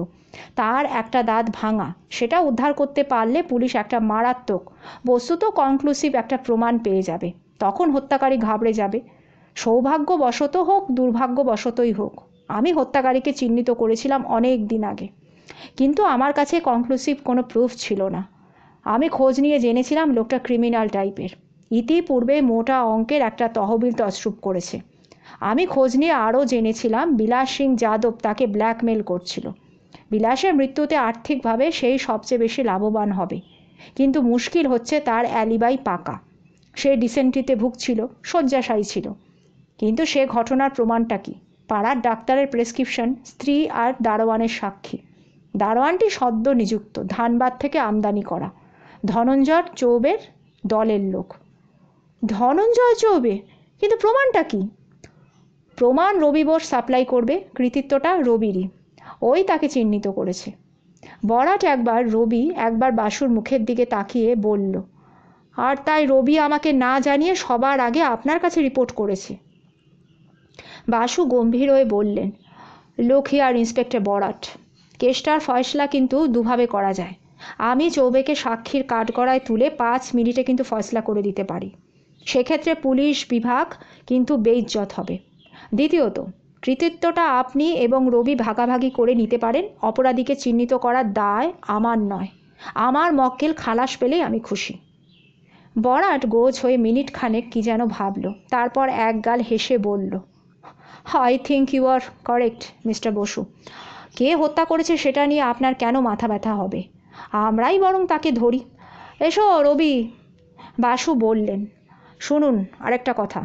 তার একটা দাঁত ভাঙা সেটা উদ্ধার করতে পারলে পুলিশ একটা মারাত্মক বস্তুত কনক্লুসিভ একটা প্রমাণ পেয়ে যাবে তখন হত্যাকারী ঘাবড়ে যাবে সৌভাগ্যবশত হোক দুর্ভাগ্যবশতই হোক আমি হত্যাকারীকে চিহ্নিত করেছিলাম অনেক দিন আগে কিন্তু আমার কাছে কনক্লুসিভ কোনো প্রুফ ছিল না আমি খোঁজ নিয়ে জেনেছিলাম লোকটা ক্রিমিনাল টাইপের ইতিপূর্বে মোটা অঙ্কের একটা তহবিল তছরূপ করেছে আমি খোঁজ নিয়ে আরও জেনেছিলাম বিলাস সিং যাদব তাকে ব্ল্যাকমেল করছিল বিলাসের মৃত্যুতে আর্থিকভাবে সেই সবচেয়ে বেশি লাভবান হবে কিন্তু মুশকিল হচ্ছে তার অ্যালিবাই পাকা সে ডিসেন্ট্রিতে ভুগছিল শয্যাশায়ী ছিল কিন্তু সে ঘটনার প্রমাণটা কি পাড়ার ডাক্তারের প্রেসক্রিপশন স্ত্রী আর দারোয়ানের সাক্ষী দারোয়ানটি সদ্য নিযুক্ত ধানবাদ থেকে আমদানি করা ধনঞ্জয় চৌবের দলের লোক ধনঞ্জয় চৌবে কিন্তু প্রমাণটা কি প্রমাণ রবি বোস সাপ্লাই করবে কৃতিত্বটা রবিরই ওই তাকে চিহ্নিত করেছে বরাট একবার রবি একবার বাসুর মুখের দিকে তাকিয়ে বলল আর তাই রবি আমাকে না জানিয়ে সবার আগে আপনার কাছে রিপোর্ট করেছে বাসু গম্ভীর হয়ে বললেন লোক ইন্সপেক্টর বরাট কেসটার ফয়সলা কিন্তু দুভাবে করা যায় আমি চৌবেকে সাক্ষীর কাঠগড়ায় তুলে পাঁচ মিনিটে কিন্তু ফয়সলা করে দিতে পারি সেক্ষেত্রে পুলিশ বিভাগ কিন্তু বেইজ্জত হবে দ্বিতীয়ত কৃতিত্বটা আপনি এবং রবি ভাগাভাগি করে নিতে পারেন অপরাধীকে চিহ্নিত করার দায় আমার নয় আমার মক্কেল খালাস পেলেই আমি খুশি বরাট গোজ হয়ে মিনিট খানেক কী যেন ভাবল তারপর একগাল হেসে বলল I think you are correct mister Basu কে হত্যা করেছে সেটা নিয়ে আপনার কেন মাথা ব্যথা হবে আমরাই বরং তাকে ধরি এসো রবি বাসু বললেন শুনুন আরেকটা কথা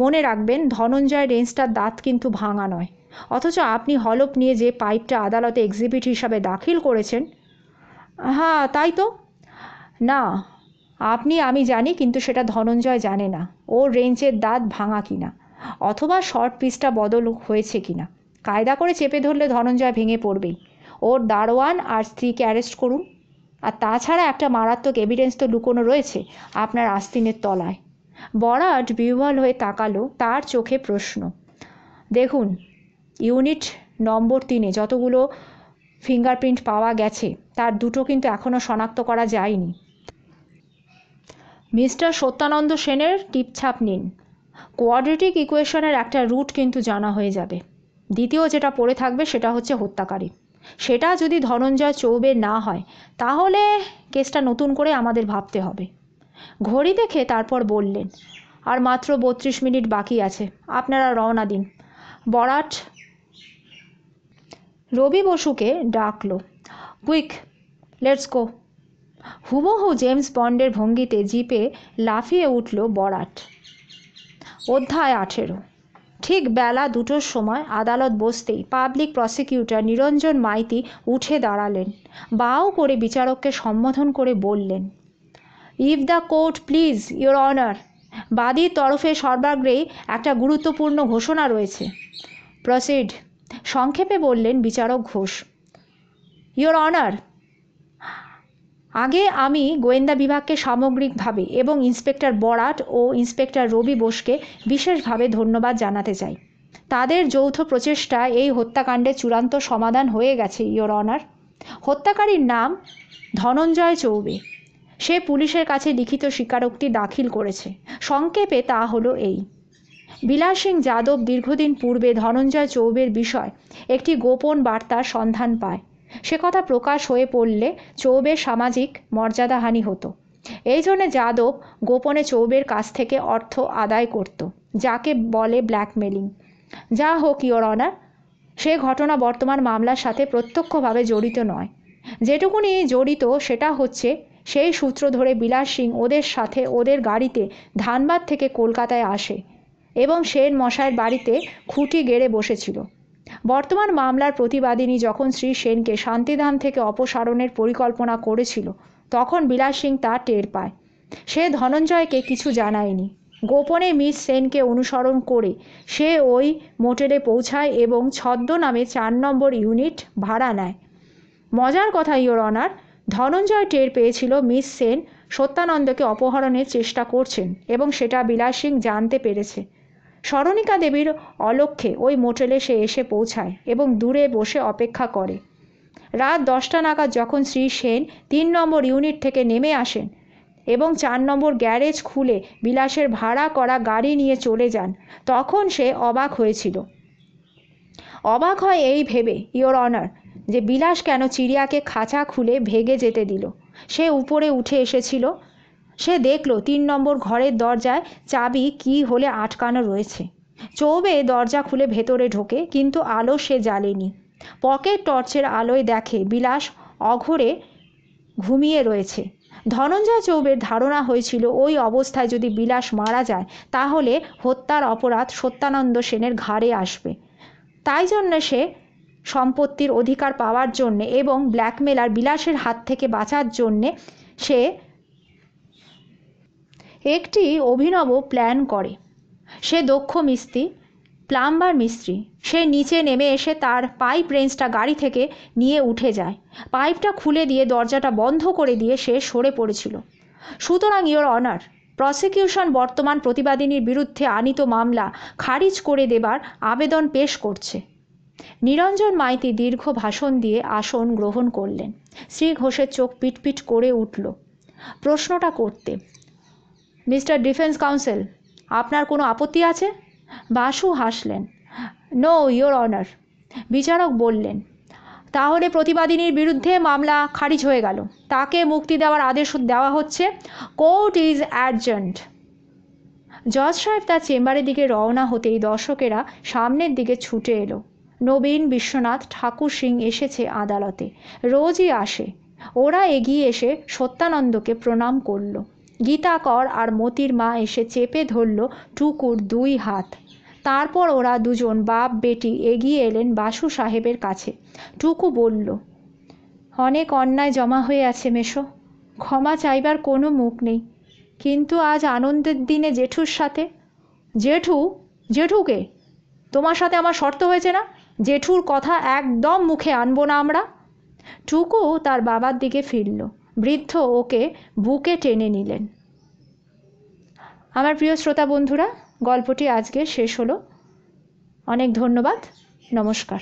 মনে রাখবেন ধনঞ্জয় রেঞ্জটার দাঁত কিন্তু ভাঙা নয় অথচ আপনি হলপ নিয়ে যে পাইপটা আদালতে এক্সিবিট হিসাবে দাখিল করেছেন হ্যাঁ তাই তো না আপনি আমি জানি কিন্তু সেটা ধনঞ্জয় জানে না ও রেঞ্জের দাঁত ভাঙা কিনা অথবা শর্ট পিচটা বদল হয়েছে কি না কায়দা করে চেপে ধরলে ধনঞ্জয় ভেঙে পড়বেই ওর দারোয়ান আর স্ত্রীকে অ্যারেস্ট করুন আর তাছাড়া একটা মারাত্মক এভিডেন্স তো লুকোনো রয়েছে আপনার আস্তিনের তলায় বরাট বিহ্বল হয়ে তাকালো তার চোখে প্রশ্ন দেখুন ইউনিট নম্বর তিনে যতগুলো ফিঙ্গারপ্রিন্ট পাওয়া গেছে তার দুটো কিন্তু এখনও শনাক্ত করা যায়নি মিস্টার সত্যানন্দ সেনের টিপছাপ নিন কোয়াড্রেটিক ইকুয়েশনের একটা রুট কিন্তু জানা হয়ে যাবে দ্বিতীয় যেটা পড়ে থাকবে সেটা হচ্ছে হত্যাকারী সেটা যদি ধনঞ্জয় চৌবে না হয় তাহলে কেসটা নতুন করে আমাদের ভাবতে হবে ঘড়ি দেখে তারপর বললেন আর মাত্র বত্রিশ মিনিট বাকি আছে আপনারা রওনা দিন বরাট রবি বসুকে ডাকলো কুইক লেটস গো হুবহু জেমস বন্ডের ভঙ্গিতে জিপে লাফিয়ে উঠল বরাট অধ্যায় আঠেরো ঠিক বেলা দুটোর সময় আদালত বসতেই পাবলিক প্রসিকিউটর নিরঞ্জন মাইতি উঠে দাঁড়ালেন বাও করে বিচারককে সম্বোধন করে বললেন if the court please your honour বাদীর তরফে সর্বাগ্রে একটা গুরুত্বপূর্ণ ঘোষণা রয়েছে প্রসিড সংক্ষেপে বললেন বিচারক ঘোষ ইওর অনার আগে আমি গোয়েন্দা বিভাগকে সামগ্রিকভাবে এবং ইন্সপেক্টর বরাট ও ইন্সপেক্টর রবি বোসকে বিশেষভাবে ধন্যবাদ জানাতে চাই তাদের যৌথ প্রচেষ্টা এই হত্যাকাণ্ডের চূড়ান্ত সমাধান হয়ে গেছে ইয়োর অনার হত্যাকারীর নাম ধনঞ্জয় চৌবে সে পুলিশের কাছে লিখিত স্বীকারোক্তি দাখিল করেছে সংক্ষেপে তা হলো এই বিলাস সিং যাদব দীর্ঘদিন পূর্বে ধনঞ্জয় চৌবের বিষয় একটি গোপন বার্তার সন্ধান পায় সে কথা প্রকাশ হয়ে পড়লে চৌবের সামাজিক মর্যাদাহানি হতো এই জন্যে যাদব গোপনে চৌবের কাছ থেকে অর্থ আদায় করত যাকে বলে ব্ল্যাকমেলিং যা হোক ইয়োর অনার সে ঘটনা বর্তমান মামলার সাথে প্রত্যক্ষভাবে জড়িত নয় যেটুকুনি জড়িত সেটা হচ্ছে সেই সূত্র ধরে বিলাস সিং ওদের সাথে ওদের গাড়িতে ধানবাদ থেকে কলকাতায় আসে এবং সেন মশায়ের বাড়িতে খুঁটি গেড়ে বসেছিল বর্তমান মামলার প্রতিবাদিনী যখন শ্রী সেনকে শান্তিধাম থেকে অপসারণের পরিকল্পনা করেছিল তখন বিলাস সিং তা টের পায় সে ধনঞ্জয়কে কিছু জানায়নি গোপনে মিস সেনকে অনুসরণ করে সে ওই মোটেলে পৌঁছায় এবং ছদ্মনামে চার নম্বর ইউনিট ভাড়া নেয় মজার কথা ইয়োর অনার ধনঞ্জয় টের পেয়েছিল মিস সেন সত্যানন্দকে অপহরণের চেষ্টা করছেন এবং সেটা বিলাস সিং জানতে পেরেছে স্মরণিকা দেবীর অলক্ষ্যে ওই মোটেলে সে এসে পৌঁছায় এবং দূরে বসে অপেক্ষা করে রাত দশটা নাগাদ যখন শ্রী সেন তিন নম্বর ইউনিট থেকে নেমে আসেন এবং চার নম্বর গ্যারেজ খুলে বিলাসের ভাড়া করা গাড়ি নিয়ে চলে যান তখন সে অবাক হয়েছিল অবাক হয় এই ভেবে ইওর অনার যে বিলাস কেন চিড়িয়াকে খাঁচা খুলে ভেগে যেতে দিল সে উপরে উঠে এসেছিল সে দেখল তিন নম্বর ঘরের দরজায় চাবি কি হলে আটকানো রয়েছে চৌবে দরজা খুলে ভেতরে ঢোকে কিন্তু আলো সে জ্বালেনি পকেট টর্চের আলোয় দেখে বিলাস অঘরে ঘুমিয়ে রয়েছে ধনঞ্জয় চৌবের ধারণা হয়েছিল ওই অবস্থায় যদি বিলাস মারা যায় তাহলে হত্যার অপরাধ সত্যানন্দ সেনের ঘাড়ে আসবে তাই জন্য সে সম্পত্তির অধিকার পাওয়ার জন্যে এবং ব্ল্যাকমেলার বিলাসের হাত থেকে বাঁচার জন্যে সে একটি অভিনব প্ল্যান করে সে দক্ষ মিস্ত্রি প্লাম্বার মিস্ত্রি সে নিচে নেমে এসে তার পাইপ রেঞ্জটা গাড়ি থেকে নিয়ে উঠে যায় পাইপটা খুলে দিয়ে দরজাটা বন্ধ করে দিয়ে সে সরে পড়েছিল সুতরাং ইওর অনার প্রসিকিউশন বর্তমান প্রতিবাদিনীর বিরুদ্ধে আনিত মামলা খারিজ করে দেবার আবেদন পেশ করছে নিরঞ্জন মাইতি দীর্ঘ ভাষণ দিয়ে আসন গ্রহণ করলেন শ্রী ঘোষের চোখ পিটপিট করে উঠল প্রশ্নটা করতে মিস্টার ডিফেন্স কাউন্সিল আপনার কোনো আপত্তি আছে বাসু হাসলেন নো ইয়োর অনার বিচারক বললেন তাহলে প্রতিবাদিনীর বিরুদ্ধে মামলা খারিজ হয়ে গেল তাকে মুক্তি দেওয়ার আদেশ দেওয়া হচ্ছে কোর্ট ইজ অ্যাডজেন্ট জজ সাহেব তার চেম্বারের দিকে রওনা হতেই দর্শকেরা সামনের দিকে ছুটে এলো নবীন বিশ্বনাথ ঠাকুর সিং এসেছে আদালতে রোজই আসে ওরা এগিয়ে এসে সত্যানন্দকে প্রণাম করলো গীতা কর আর মতির মা এসে চেপে ধরল টুকুর দুই হাত তারপর ওরা দুজন বাপ বেটি এগিয়ে এলেন বাসু সাহেবের কাছে টুকু বলল অনেক অন্যায় জমা হয়ে আছে মেশো ক্ষমা চাইবার কোনো মুখ নেই কিন্তু আজ আনন্দের দিনে জেঠুর সাথে জেঠু জেঠুকে তোমার সাথে আমার শর্ত হয়েছে না জেঠুর কথা একদম মুখে আনবো না আমরা টুকু তার বাবার দিকে ফিরল বৃদ্ধ ওকে বুকে টেনে নিলেন আমার প্রিয় শ্রোতা বন্ধুরা গল্পটি আজকে শেষ হলো অনেক ধন্যবাদ নমস্কার